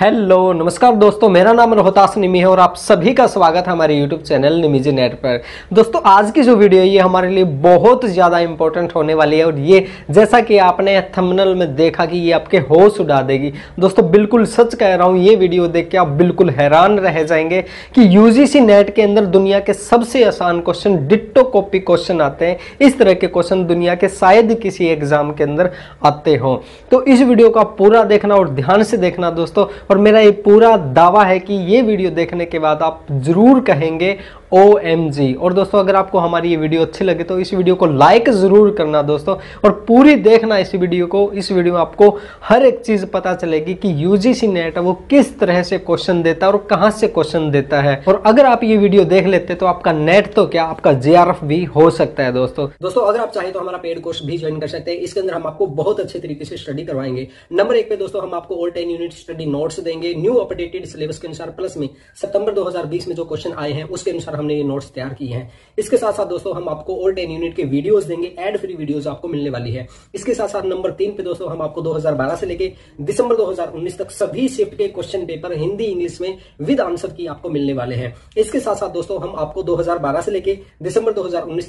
hello नमस्कार दोस्तों मेरा नाम रोहतास निमी है और आप सभी का स्वागत है हमारे यूट्यूब चैनल निमीजी नेट पर दोस्तों आज की जो वीडियो है ये हमारे लिए बहुत ज़्यादा इंपॉर्टेंट होने वाली है और ये जैसा कि आपने थंबनेल में देखा कि ये आपके होश उड़ा देगी दोस्तों बिल्कुल सच कह रहा हूँ ये वीडियो देख के आप बिल्कुल हैरान रह जाएंगे कि यू नेट के अंदर दुनिया के सबसे आसान क्वेश्चन डिट्टो कॉपी क्वेश्चन आते हैं इस तरह के क्वेश्चन दुनिया के शायद किसी एग्जाम के अंदर आते हों तो इस वीडियो का पूरा देखना और ध्यान से देखना दोस्तों और मेरा ये पूरा दावा है कि ये वीडियो देखने के बाद आप ज़रूर कहेंगे ओ एम जी और दोस्तों अगर आपको हमारी ये वीडियो अच्छी लगे तो इस वीडियो को लाइक ज़रूर करना दोस्तों और पूरी देखना इस वीडियो को इस वीडियो में आपको हर एक चीज़ पता चलेगी कि यू नेट वो किस तरह से क्वेश्चन देता है और कहाँ से क्वेश्चन देता है और अगर आप ये वीडियो देख लेते तो आपका नेट तो क्या आपका जे भी हो सकता है दोस्तों दोस्तों अगर आप चाहें तो हमारा पेड कोर्स भी ज्वाइन कर सकते हैं इसके अंदर हम आपको बहुत अच्छे तरीके से स्टडी करवाएंगे नंबर एक पे दोस्तों हम आपको old ten unit study notes देंगे न्यू अपडेटेड सिलेबस के अनुसार प्लस में सितंबर 2020 में जो क्वेश्चन आए हैं उसके अनुसार हमने ये नोट्स तैयार किए हैं इसके साथ साथ दोस्तों हम आपको और टेन यूनिट के वीडियोस देंगे एड फ्री वीडियोस आपको मिलने वाली है इसके साथ साथ नंबर तीन पे दोस्तों हम आपको 2012 से लेके दिसंबर 2019 तक सभी शिफ्ट के क्वेश्चन पेपर हिंदी इंग्लिश में विद आंसर की आपको मिलने वाले हैं इसके साथ साथ दोस्तों हम आपको दो से लेके दिसंबर दो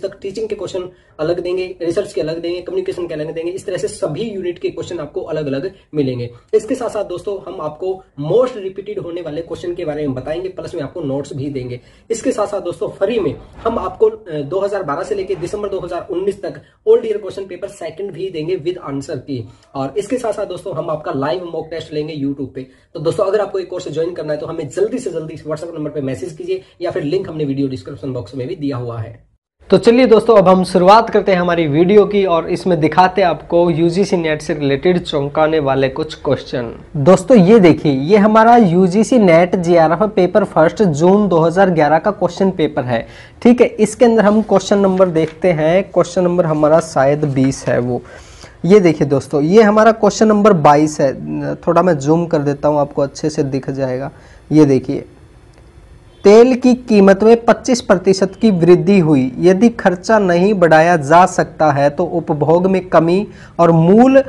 तक टीचिंग के क्वेश्चन अलग देंगे रिसर्च के अलग देंगे कम्युनिकेशन के अलग देंगे इस तरह से सभी यूनिट के क्वेश्चन आपको अलग अलग मिलेंगे इसके साथ साथ दोस्तों हम आपको मोस्ट रिपीटेड होने वाले क्वेश्चन के बारे में बताएंगे प्लस में आपको नोट्स भी देंगे इसके साथ साथ साथ दोस्तों फ्री में हम आपको 2012 से लेकर दिसंबर 2019 तक old year question paper second भी देंगे विद आंसर की और इसके साथ साथ दोस्तों हम आपका लाइव मॉक टेस्ट लेंगे यूट्यूब पे तो दोस्तों अगर आपको एक कोर्स ज्वाइन करना है तो हमें जल्दी से जल्दी व्हाट्सएप नंबर पर मैसेज कीजिए या फिर लिंक हमने वीडियो डिस्क्रिप्शन बॉक्स में भी दिया हुआ है तो चलिए दोस्तों अब हम शुरुआत करते हैं हमारी वीडियो की और इसमें दिखाते हैं आपको यूजीसी नेट से रिलेटेड चौंकाने वाले कुछ क्वेश्चन दोस्तों ये देखिए ये हमारा UGC NET JRF paper first June 2011 का क्वेश्चन पेपर है ठीक है इसके अंदर हम क्वेश्चन नंबर देखते हैं क्वेश्चन नंबर हमारा शायद बीस है वो ये देखिए दोस्तों ये हमारा क्वेश्चन नंबर बाईस है थोड़ा मैं जूम कर देता हूँ आपको अच्छे से दिख जाएगा ये देखिए तेल की कीमत में 25 प्रतिशत की वृद्धि हुई यदि खर्चा नहीं बढ़ाया जा सकता है तो उपभोग में कमी और मूल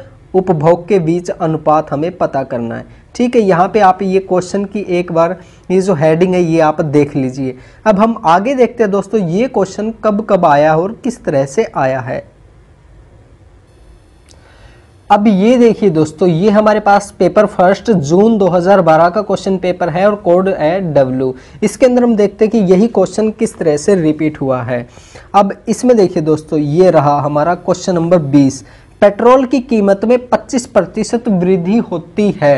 उपभोग के बीच अनुपात हमें पता करना है ठीक है यहाँ पे आप ये क्वेश्चन की एक बार ये जो हेडिंग है ये आप देख लीजिए अब हम आगे देखते हैं दोस्तों ये क्वेश्चन कब कब आया और किस तरह से आया है अब ये देखिए दोस्तों ये हमारे पास पेपर फर्स्ट जून 2012 का क्वेश्चन पेपर है और कोड है डब्ल्यू इसके अंदर हम देखते हैं कि यही क्वेश्चन किस तरह से रिपीट हुआ है अब इसमें देखिए दोस्तों ये रहा हमारा क्वेश्चन नंबर 20 पेट्रोल की कीमत में 25 प्रतिशत वृद्धि होती है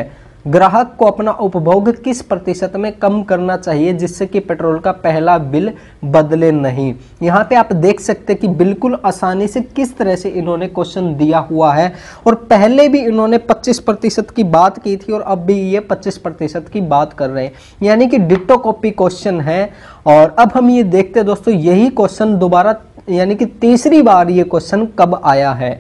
ग्राहक को अपना उपभोग किस प्रतिशत में कम करना चाहिए जिससे कि पेट्रोल का पहला बिल बदले नहीं यहाँ पे आप देख सकते हैं कि बिल्कुल आसानी से किस तरह से इन्होंने क्वेश्चन दिया हुआ है और पहले भी इन्होंने 25 प्रतिशत की बात की थी और अब भी ये 25 प्रतिशत की बात कर रहे हैं यानी कि डिटो कॉपी क्वेश्चन है और अब हम ये देखते हैं दोस्तों यही क्वेश्चन दोबारा यानी कि तीसरी बार ये क्वेश्चन कब आया है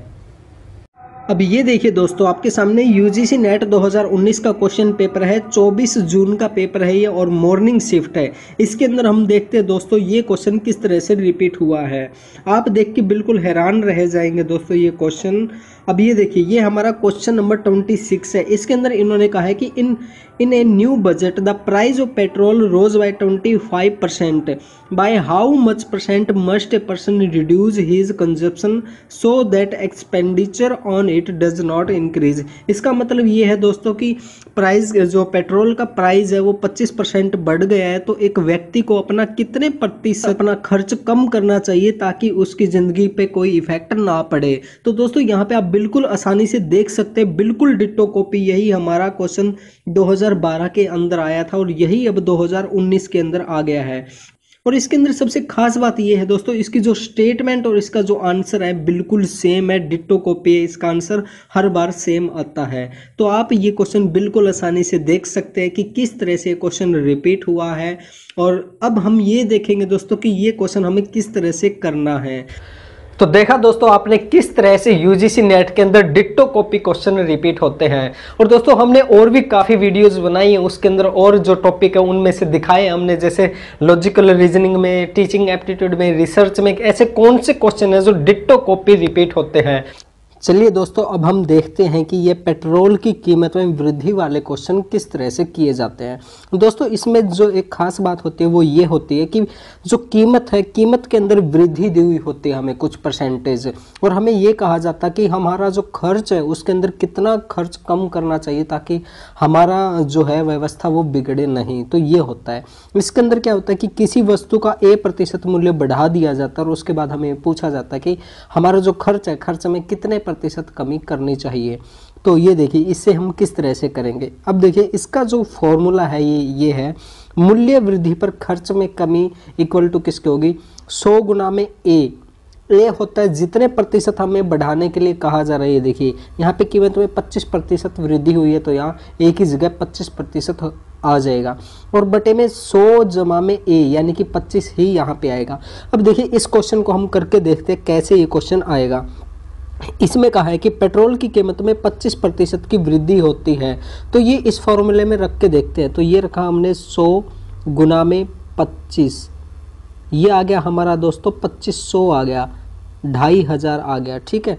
अब ये देखिए दोस्तों आपके सामने यू सी नेट 2019 का क्वेश्चन पेपर है 24 जून का पेपर है ये और मॉर्निंग शिफ्ट है इसके अंदर हम देखते हैं दोस्तों ये क्वेश्चन किस तरह से रिपीट हुआ है आप देख के बिल्कुल हैरान रह जाएंगे दोस्तों ये क्वेश्चन अब ये देखिए ये हमारा क्वेश्चन नंबर ट्वेंटी सिक्स है इसके अंदर इन्होंने कहा है कि in in a new budget the price of petrol rose by twenty five percent by how much percent must a person reduce his consumption so that expenditure on it does not increase इसका मतलब ये है दोस्तों कि price जो petrol का price है वो पच्चीस परसेंट बढ़ गया है तो एक व्यक्ति को अपना कितने प्रतिशत अपना खर्च कम करना चाहिए ताकि उसकी ज़िंदगी पे कोई इफेक्ट ना पड़े तो दोस्तों यहाँ पे आप बिल्कुल आसानी से देख सकते हैं बिल्कुल डिट्टो कॉपी यही हमारा क्वेश्चन 2012 के अंदर आया था और यही अब 2019 के अंदर आ गया है और इसके अंदर सबसे खास बात यह है दोस्तों इसकी जो स्टेटमेंट और इसका जो आंसर है बिल्कुल सेम है डिट्टो कॉपी है इसका आंसर हर बार सेम आता है तो आप ये क्वेश्चन बिल्कुल आसानी से देख सकते हैं कि किस तरह से क्वेश्चन रिपीट हुआ है और अब हम ये देखेंगे दोस्तों कि ये क्वेश्चन हमें किस तरह से करना है तो देखा दोस्तों आपने किस तरह से यूजीसी नेट के अंदर डिट्टो कॉपी क्वेश्चन रिपीट होते हैं और दोस्तों हमने और भी काफ़ी वीडियोस बनाई हैं उसके अंदर और जो टॉपिक है उनमें से दिखाए हमने जैसे लॉजिकल रीजनिंग में टीचिंग एप्टीट्यूड में रिसर्च में ऐसे कौन से क्वेश्चन है जो डिट्टो कॉपी रिपीट होते हैं चलिए दोस्तों अब हम देखते हैं कि ये पेट्रोल की कीमत में वृद्धि वाले क्वेश्चन किस तरह से किए जाते हैं दोस्तों इसमें जो एक खास बात होती है वो ये होती है कि जो कीमत है कीमत के अंदर वृद्धि दी हुई होती है हमें कुछ परसेंटेज और हमें ये कहा जाता है कि हमारा जो खर्च है उसके अंदर कितना खर्च कम करना चाहिए ताकि हमारा जो है व्यवस्था वो बिगड़े नहीं तो ये होता है इसके अंदर क्या होता है कि किसी वस्तु का ए प्रतिशत मूल्य बढ़ा दिया जाता है और उसके बाद हमें पूछा जाता है कि हमारा जो खर्च है खर्च में कितने प्रतिशत कमी करनी चाहिए तो ये देखिए इससे हम किस तरह से करेंगे अब देखिए इसका जो फॉर्मूला है ये ये है मूल्य वृद्धि पर खर्च में कमी इक्वल टू किसकी होगी सौ गुना में ए ए होता है जितने प्रतिशत हमें बढ़ाने के लिए कहा जा रहा है ये देखिए यहाँ पे कीमत में 25 प्रतिशत वृद्धि हुई है तो यहाँ ए की जगह 25 प्रतिशत आ जाएगा और बटे में 100 जमा में ए यानी कि 25 ही यहाँ पे आएगा अब देखिए इस क्वेश्चन को हम करके देखते हैं कैसे ये क्वेश्चन आएगा इसमें कहा है कि पेट्रोल की कीमत में 25 प्रतिशत की वृद्धि होती है तो ये इस फॉर्मूले में रख के देखते हैं तो ये रखा हमने 100 गुना में 25 ये आ गया हमारा दोस्तों 2500 आ गया ढाई हज़ार आ गया ठीक है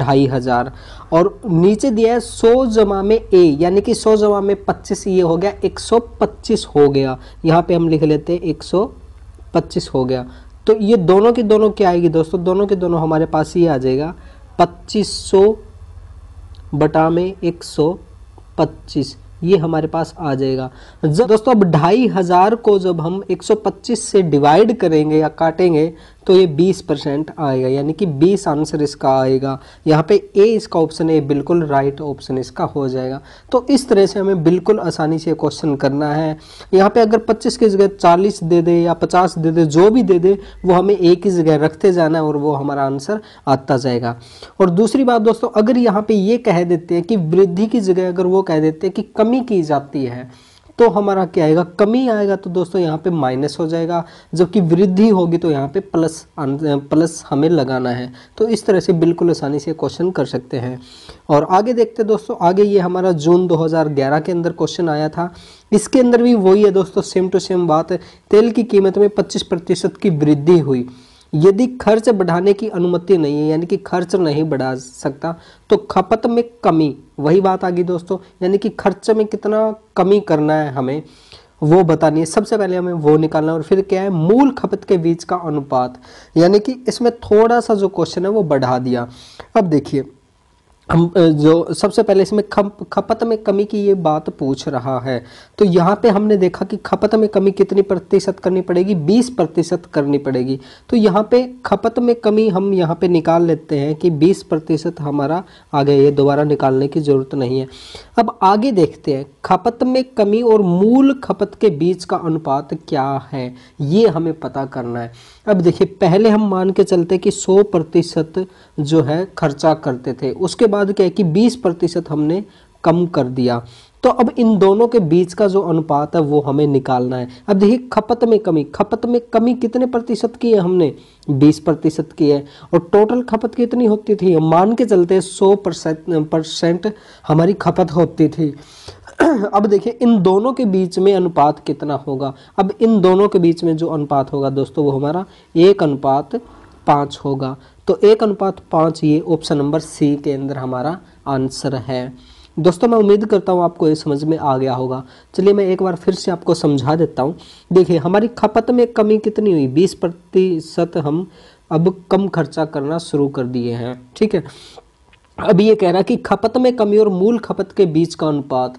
ढाई हज़ार और नीचे दिया है सौ जमा में ए यानी कि सौ जमा में पच्चीस ये हो गया एक सौ पच्चीस हो गया यहाँ पे हम लिख लेते हैं एक सौ पच्चीस हो गया तो ये दोनों की दोनों क्या आएगी दोस्तों दोनों के दोनों हमारे पास ही आ जाएगा 2500 बटा में 125 ये हमारे पास आ जाएगा जब दोस्तों अब ढाई हज़ार को जब हम 125 से डिवाइड करेंगे या काटेंगे तो ये 20 परसेंट आएगा यानी कि 20 आंसर इसका आएगा यहाँ पे ए इसका ऑप्शन है बिल्कुल राइट ऑप्शन इसका हो जाएगा तो इस तरह से हमें बिल्कुल आसानी से क्वेश्चन करना है यहाँ पे अगर 25 की जगह 40 दे दे या 50 दे दे जो भी दे दे वो हमें ए की जगह रखते जाना है और वो हमारा आंसर आता जाएगा और दूसरी बात दोस्तों अगर यहाँ पर ये कह देते हैं कि वृद्धि की जगह अगर वो कह देते हैं कि कमी की जाती है तो हमारा क्या आएगा कमी आएगा तो दोस्तों यहाँ पे माइनस हो जाएगा जबकि वृद्धि होगी तो यहाँ पे प्लस प्लस हमें लगाना है तो इस तरह से बिल्कुल आसानी से क्वेश्चन कर सकते हैं और आगे देखते दोस्तों आगे ये हमारा जून 2011 के अंदर क्वेश्चन आया था इसके अंदर भी वही है दोस्तों सेम टू सेम बात है तेल की कीमत में पच्चीस प्रतिशत की वृद्धि हुई यदि खर्च बढ़ाने की अनुमति नहीं है यानी कि खर्च नहीं बढ़ा सकता तो खपत में कमी वही बात आ गई दोस्तों यानी कि खर्च में कितना कमी करना है हमें वो बतानी है सबसे पहले हमें वो निकालना है और फिर क्या है मूल खपत के बीच का अनुपात यानी कि इसमें थोड़ा सा जो क्वेश्चन है वो बढ़ा दिया अब देखिए हम जो सबसे पहले इसमें खप खपत में कमी की ये बात पूछ रहा है तो यहाँ पे हमने देखा कि खपत में कमी कितनी प्रतिशत करनी पड़ेगी 20 प्रतिशत करनी पड़ेगी तो यहाँ पे खपत में कमी हम यहाँ पे निकाल लेते हैं कि 20 प्रतिशत हमारा आ गया ये दोबारा निकालने की ज़रूरत नहीं है अब आगे देखते हैं खपत में कमी और मूल खपत के बीच का अनुपात क्या है ये हमें पता करना है अब देखिए पहले हम मान के चलते कि 100 प्रतिशत जो है खर्चा करते थे उसके बाद क्या है कि 20 प्रतिशत हमने कम कर दिया तो अब इन दोनों के बीच का जो अनुपात है वो हमें निकालना है अब देखिए खपत में कमी खपत में कमी कितने प्रतिशत की है हमने 20 प्रतिशत की है और टोटल खपत कितनी होती थी मान के चलते 100 परसेंट हमारी खपत होती थी अब देखिए इन दोनों के बीच में अनुपात कितना होगा अब इन दोनों के बीच में जो अनुपात होगा दोस्तों वो हमारा एक अनुपात पाँच होगा तो एक अनुपात पाँच ये ऑप्शन नंबर सी के अंदर हमारा आंसर है दोस्तों मैं उम्मीद करता हूँ आपको ये समझ में आ गया होगा चलिए मैं एक बार फिर से आपको समझा देता हूँ देखिए हमारी खपत में कमी कितनी हुई बीस प्रतिशत हम अब कम खर्चा करना शुरू कर दिए हैं ठीक है अब ये कह रहा है कि खपत में कमी और मूल खपत के बीच का अनुपात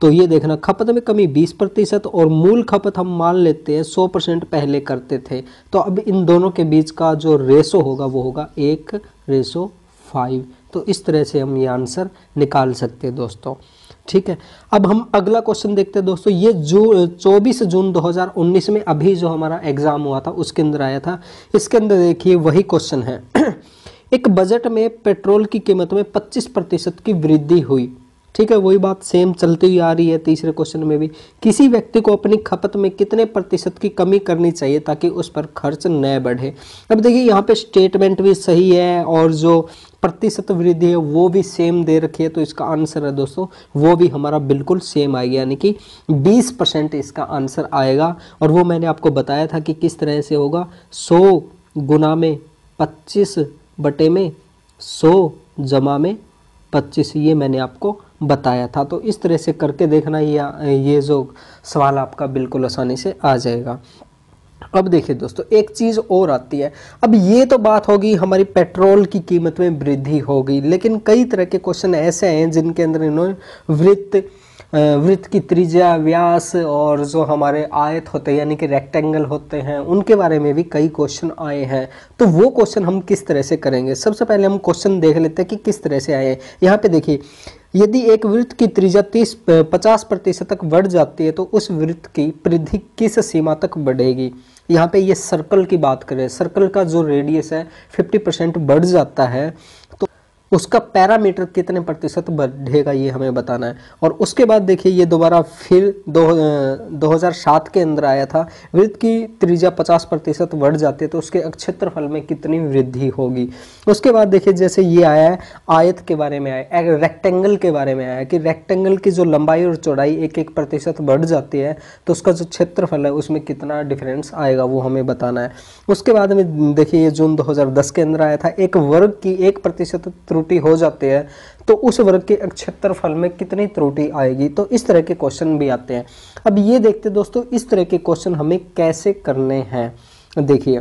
तो ये देखना खपत में कमी 20 प्रतिशत और मूल खपत हम मान लेते हैं 100 परसेंट पहले करते थे तो अब इन दोनों के बीच का जो रेशो होगा वो होगा एक रेशो फाइव तो इस तरह से हम ये आंसर निकाल सकते हैं दोस्तों ठीक है अब हम अगला क्वेश्चन देखते हैं दोस्तों ये जो 24 जून 2019 में अभी जो हमारा एग्ज़ाम हुआ था उसके अंदर आया था इसके अंदर देखिए वही क्वेश्चन है एक बजट में पेट्रोल की कीमत में 25 प्रतिशत की वृद्धि हुई ठीक है वही बात सेम चलती हुई आ रही है तीसरे क्वेश्चन में भी किसी व्यक्ति को अपनी खपत में कितने प्रतिशत की कमी करनी चाहिए ताकि उस पर खर्च न बढ़े अब देखिए यहाँ पे स्टेटमेंट भी सही है और जो प्रतिशत वृद्धि है वो भी सेम दे रखी है तो इसका आंसर है दोस्तों वो भी हमारा बिल्कुल सेम आएगा यानी कि 20 परसेंट इसका आंसर आएगा और वो मैंने आपको बताया था कि किस तरह से होगा 100 गुना में 25 बटे में 100 जमा में 25 ये मैंने आपको बताया था तो इस तरह से करके देखना ये ये जो सवाल आपका बिल्कुल आसानी से आ जाएगा अब देखिए दोस्तों एक चीज़ और आती है अब ये तो बात होगी हमारी पेट्रोल की कीमत में वृद्धि होगी लेकिन कई तरह के क्वेश्चन ऐसे हैं जिनके अंदर इन्होंने वृत्त वृत्त की त्रिज्या व्यास और जो हमारे आयत होते हैं यानी कि रेक्टेंगल होते हैं उनके बारे में भी कई क्वेश्चन आए हैं तो वो क्वेश्चन हम किस तरह से करेंगे सबसे पहले हम क्वेश्चन देख लेते हैं कि किस तरह से आए हैं यहाँ पे देखिए यदि एक वृत्त की त्रिज्या तीस पचास प्रतिशत तक बढ़ जाती है तो उस वृत्त की परिधि किस सीमा तक बढ़ेगी यहाँ पे ये सर्कल की बात करें सर्कल का जो रेडियस है 50 परसेंट बढ़ जाता है उसका पैरामीटर कितने प्रतिशत बढ़ेगा ये हमें बताना है और उसके बाद देखिए ये दोबारा फिर दो दो हज़ार सात के अंदर आया था वृत्त की त्रिज्या पचास प्रतिशत बढ़ जाती है तो उसके क्षेत्रफल में कितनी वृद्धि होगी उसके बाद देखिए जैसे ये आया है आयत के बारे में आया रेक्टेंगल के बारे में आया कि रेक्टेंगल की जो लंबाई और चौड़ाई एक एक प्रतिशत बढ़ जाती है तो उसका जो क्षेत्रफल है उसमें कितना डिफरेंस आएगा वो हमें बताना है उसके बाद में देखिए ये जून दस के अंदर आया था एक वर्ग की एक प्रतिशत त्रुटि हो जाती है तो उस वर्ग के अक्षेत्र फल में कितनी त्रुटि आएगी तो इस तरह के क्वेश्चन भी आते हैं अब ये देखते दोस्तों इस तरह के क्वेश्चन हमें कैसे करने हैं देखिए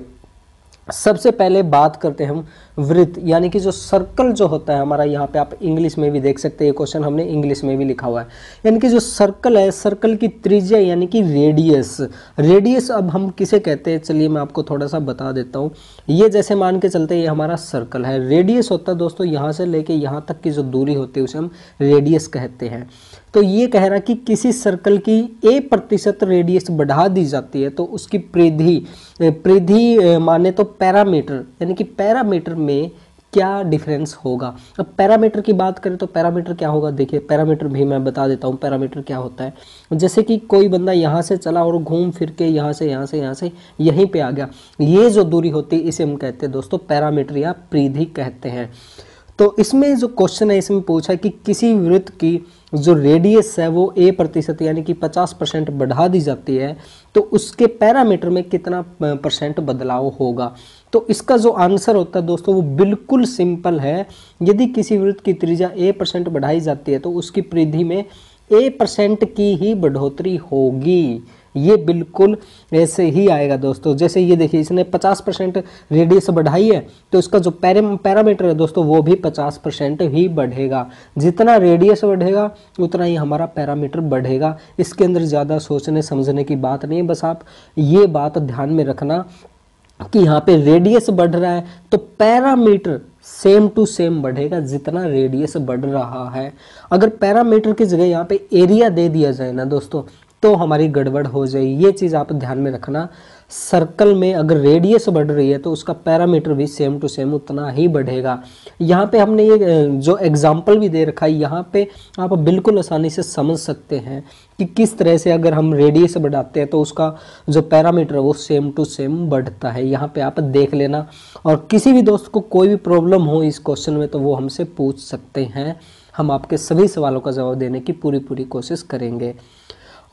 सबसे पहले बात करते हैं हम वृत्त यानी कि जो सर्कल जो होता है हमारा यहाँ पे आप इंग्लिश में भी देख सकते हैं ये क्वेश्चन हमने इंग्लिश में भी लिखा हुआ है यानी कि जो सर्कल है सर्कल की त्रिज्या यानी कि रेडियस रेडियस अब हम किसे कहते हैं चलिए मैं आपको थोड़ा सा बता देता हूँ ये जैसे मान के चलते ये हमारा सर्कल है रेडियस होता है दोस्तों यहाँ से लेके यहाँ तक की जो दूरी होती है उसे हम रेडियस कहते हैं तो ये कह रहा कि किसी सर्कल की ए प्रतिशत रेडियस बढ़ा दी जाती है तो उसकी परिधि परिधि माने तो पैरामीटर यानी कि पैरामीटर में क्या डिफरेंस होगा अब पैरामीटर की बात करें तो पैरामीटर क्या होगा देखिए पैरामीटर भी मैं बता देता हूँ पैरामीटर क्या होता है जैसे कि कोई बंदा यहाँ से चला और घूम फिर के यहाँ से यहाँ से यहाँ से यहीं पे आ गया ये जो दूरी होती है इसे हम कहते हैं दोस्तों पैरामीटर या प्रीधि कहते हैं तो इसमें जो क्वेश्चन है इसमें पूछा है कि किसी वृत्त की जो रेडियस है वो ए प्रतिशत यानी कि 50 परसेंट बढ़ा दी जाती है तो उसके पैरामीटर में कितना परसेंट बदलाव होगा तो इसका जो आंसर होता है दोस्तों वो बिल्कुल सिंपल है यदि किसी वृत्त की त्रिज्या ए परसेंट बढ़ाई जाती है तो उसकी परिधि में ए परसेंट की ही बढ़ोतरी होगी ये बिल्कुल ऐसे ही आएगा दोस्तों जैसे ये देखिए इसने 50 परसेंट रेडियस बढ़ाई है तो इसका जो पैरामीटर है दोस्तों वो भी 50 परसेंट ही बढ़ेगा जितना रेडियस बढ़ेगा उतना ही हमारा पैरामीटर बढ़ेगा इसके अंदर ज़्यादा सोचने समझने की बात नहीं है बस आप ये बात ध्यान में रखना कि यहाँ पे रेडियस बढ़ रहा है तो पैरामीटर सेम टू सेम बढ़ेगा जितना रेडियस बढ़ रहा है अगर पैरामीटर की जगह यहाँ पे एरिया दे दिया जाए ना दोस्तों तो हमारी गड़बड़ हो जाए ये चीज़ आप ध्यान में रखना सर्कल में अगर रेडियस बढ़ रही है तो उसका पैरामीटर भी सेम टू सेम उतना ही बढ़ेगा यहाँ पे हमने ये जो एग्जाम्पल भी दे रखा है यहाँ पे आप बिल्कुल आसानी से समझ सकते हैं कि किस तरह से अगर हम रेडियस बढ़ाते हैं तो उसका जो पैरामीटर है वो सेम टू सेम बढ़ता है यहाँ पे आप देख लेना और किसी भी दोस्त को कोई भी प्रॉब्लम हो इस क्वेश्चन में तो वो हमसे पूछ सकते हैं हम आपके सभी सवालों का जवाब देने की पूरी पूरी कोशिश करेंगे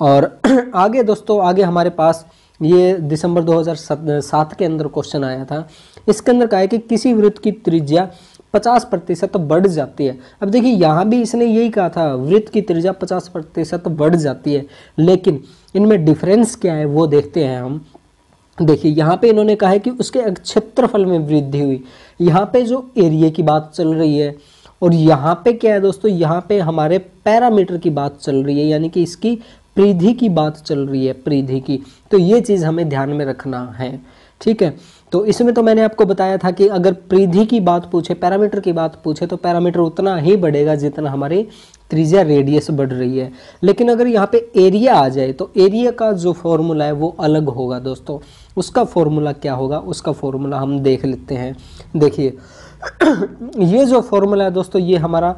और आगे दोस्तों आगे हमारे पास ये दिसंबर 2007 के अंदर क्वेश्चन आया था इसके अंदर कहा है कि किसी वृत्त की त्रिज्या 50 प्रतिशत बढ़ जाती है अब देखिए यहाँ भी इसने यही कहा था वृत्त की त्रिज्या 50 प्रतिशत बढ़ जाती है लेकिन इनमें डिफरेंस क्या है वो देखते हैं हम देखिए यहाँ पे इन्होंने कहा है कि उसके क्षेत्रफल में वृद्धि हुई यहाँ पे जो एरिए की बात चल रही है और यहाँ पे क्या है दोस्तों यहाँ पे हमारे पैरामीटर की बात चल रही है यानी कि इसकी प्रीधि की बात चल रही है प्रीधि की तो ये चीज़ हमें ध्यान में रखना है ठीक है तो इसमें तो मैंने आपको बताया था कि अगर प्रीधि की बात पूछे पैरामीटर की बात पूछे तो पैरामीटर उतना ही बढ़ेगा जितना हमारे त्रिज्या रेडियस बढ़ रही है लेकिन अगर यहाँ पे एरिया आ जाए तो एरिया का जो फॉर्मूला है वो अलग होगा दोस्तों उसका फॉर्मूला क्या होगा उसका फॉर्मूला हम देख लेते हैं देखिए ये जो फॉर्मूला है दोस्तों ये हमारा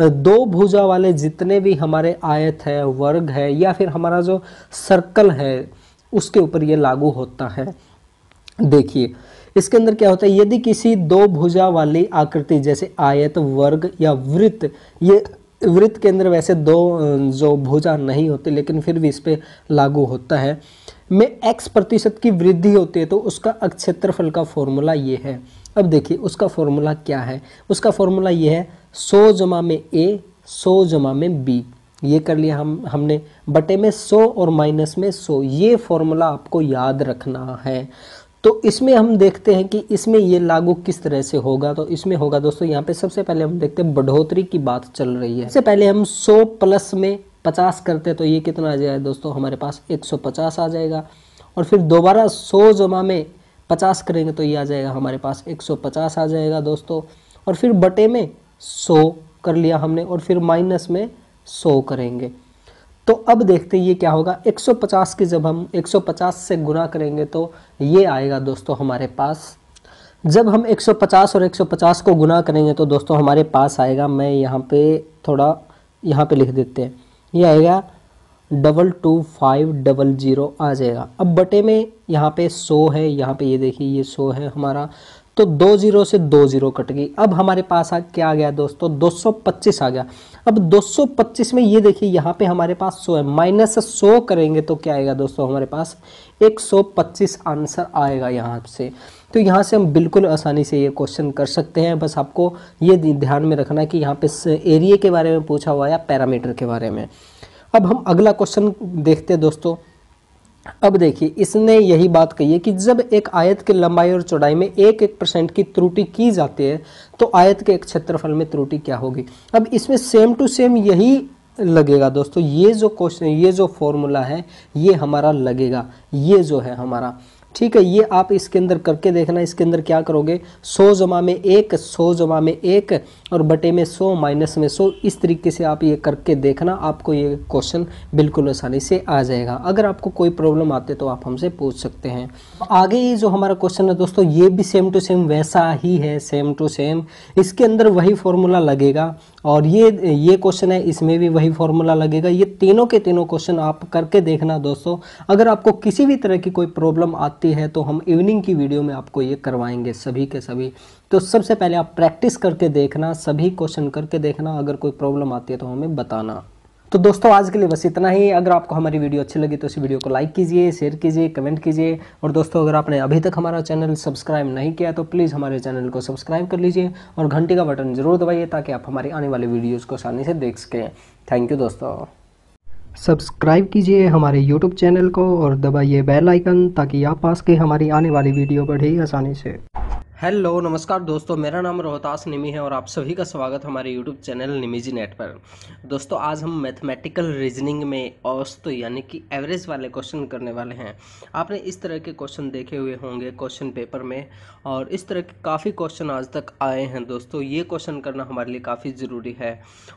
दो भुजा वाले जितने भी हमारे आयत है वर्ग है या फिर हमारा जो सर्कल है उसके ऊपर ये लागू होता है देखिए इसके अंदर क्या होता है यदि किसी दो भुजा वाली आकृति जैसे आयत वर्ग या वृत्त ये वृत्त के अंदर वैसे दो जो भुजा नहीं होती लेकिन फिर भी इस पर लागू होता है में x प्रतिशत की वृद्धि होती है तो उसका अक्षेत्रफल का फॉर्मूला ये है अब देखिए उसका फॉर्मूला क्या है उसका फॉर्मूला ये है सौ जमा में ए सौ जमा में बी ये कर लिया हम हमने बटे में सौ और माइनस में सौ ये फॉर्मूला आपको याद रखना है तो इसमें हम देखते हैं कि इसमें ये लागू किस तरह से होगा तो इसमें होगा दोस्तों यहाँ पे सबसे पहले हम देखते हैं बढ़ोतरी की बात चल रही है सबसे पहले हम 100 प्लस में पचास करते तो ये कितना आ जाएगा दोस्तों हमारे पास एक सौ पचास आ जाएगा और फिर दोबारा सौ जमा में पचास करेंगे तो ये आ जाएगा हमारे पास एक सौ पचास आ जाएगा दोस्तों और फिर बटे में सौ कर लिया हमने और फिर माइनस में सौ करेंगे तो अब देखते ये क्या होगा 150 की जब हम 150 से गुना करेंगे तो ये आएगा दोस्तों हमारे पास जब हम 150 और 150 को गुना करेंगे तो दोस्तों हमारे पास आएगा मैं यहाँ पे थोड़ा यहाँ पे लिख देते हैं ये आएगा double two five double zero आ जाएगा अब बटे में यहाँ पे सौ है यहाँ पे ये देखिए ये सौ है हमारा तो दो ज़ीरो से दो ज़ीरो कट गई अब हमारे पास आ क्या आ गया दोस्तों दो सौ पच्चीस आ गया अब दो सौ पच्चीस में ये देखिए यहाँ पे हमारे पास सौ है माइनस सौ करेंगे तो क्या आएगा दोस्तों हमारे पास पच्चीस आंसर आएगा यहाँ से तो यहाँ से हम बिल्कुल आसानी से ये क्वेश्चन कर सकते हैं बस आपको ये ध्यान में रखना कि यहाँ पे एरिए के बारे में पूछा हुआ है या पैरामीटर के बारे में अब हम अगला क्वेश्चन देखते हैं दोस्तों अब देखिए इसने यही बात कही है कि जब एक आयत की लंबाई और चौड़ाई में एक एक परसेंट की त्रुटि की जाती है तो आयत के एक क्षेत्रफल में त्रुटि क्या होगी अब इसमें सेम टू सेम यही लगेगा दोस्तों ये जो क्वेश्चन ये जो फॉर्मूला है ये हमारा लगेगा ये जो है हमारा ठीक है ये आप इसके अंदर करके देखना इसके अंदर क्या करोगे सौ जमा में एक सौ जमा में एक और बटे में सौ माइनस में सौ इस तरीके से आप ये करके देखना आपको ये क्वेश्चन बिल्कुल आसानी से आ जाएगा अगर आपको कोई प्रॉब्लम आते तो आप हमसे पूछ सकते हैं आगे ये जो हमारा क्वेश्चन है दोस्तों ये भी सेम टू सेम वैसा ही है सेम टू सेम इसके अंदर वही फॉर्मूला लगेगा और ये ये क्वेश्चन है इसमें भी वही फॉर्मूला लगेगा ये तीनों के तीनों क्वेश्चन आप करके देखना दोस्तों अगर आपको किसी भी तरह की कोई प्रॉब्लम आती है तो हम इवनिंग की वीडियो में आपको ये करवाएंगे सभी के सभी तो सबसे पहले आप प्रैक्टिस करके देखना सभी क्वेश्चन करके देखना अगर कोई प्रॉब्लम आती है तो हमें बताना तो दोस्तों आज के लिए बस इतना ही अगर आपको हमारी वीडियो अच्छी लगी तो इस वीडियो को लाइक कीजिए शेयर कीजिए कमेंट कीजिए और दोस्तों अगर आपने अभी तक हमारा चैनल सब्सक्राइब नहीं किया तो प्लीज़ हमारे चैनल को सब्सक्राइब कर लीजिए और घंटी का बटन ज़रूर दबाइए ताकि आप हमारी आने वाली वीडियोज़ को आसानी से देख सकें थैंक यू दोस्तों सब्सक्राइब कीजिए हमारे यूट्यूब चैनल को और दबाइए बेल आइकन ताकि आप पास के हमारी आने वाली वीडियो पर आसानी से हेलो नमस्कार दोस्तों मेरा नाम रोहतास निमी है और आप सभी का स्वागत हमारे यूट्यूब चैनल निमीजी नेट पर दोस्तों आज हम मैथमेटिकल रीजनिंग में औसत यानी कि एवरेज वाले क्वेश्चन करने वाले हैं आपने इस तरह के क्वेश्चन देखे हुए होंगे क्वेश्चन पेपर में और इस तरह के काफ़ी क्वेश्चन आज तक आए हैं दोस्तों ये क्वेश्चन करना हमारे लिए काफ़ी ज़रूरी है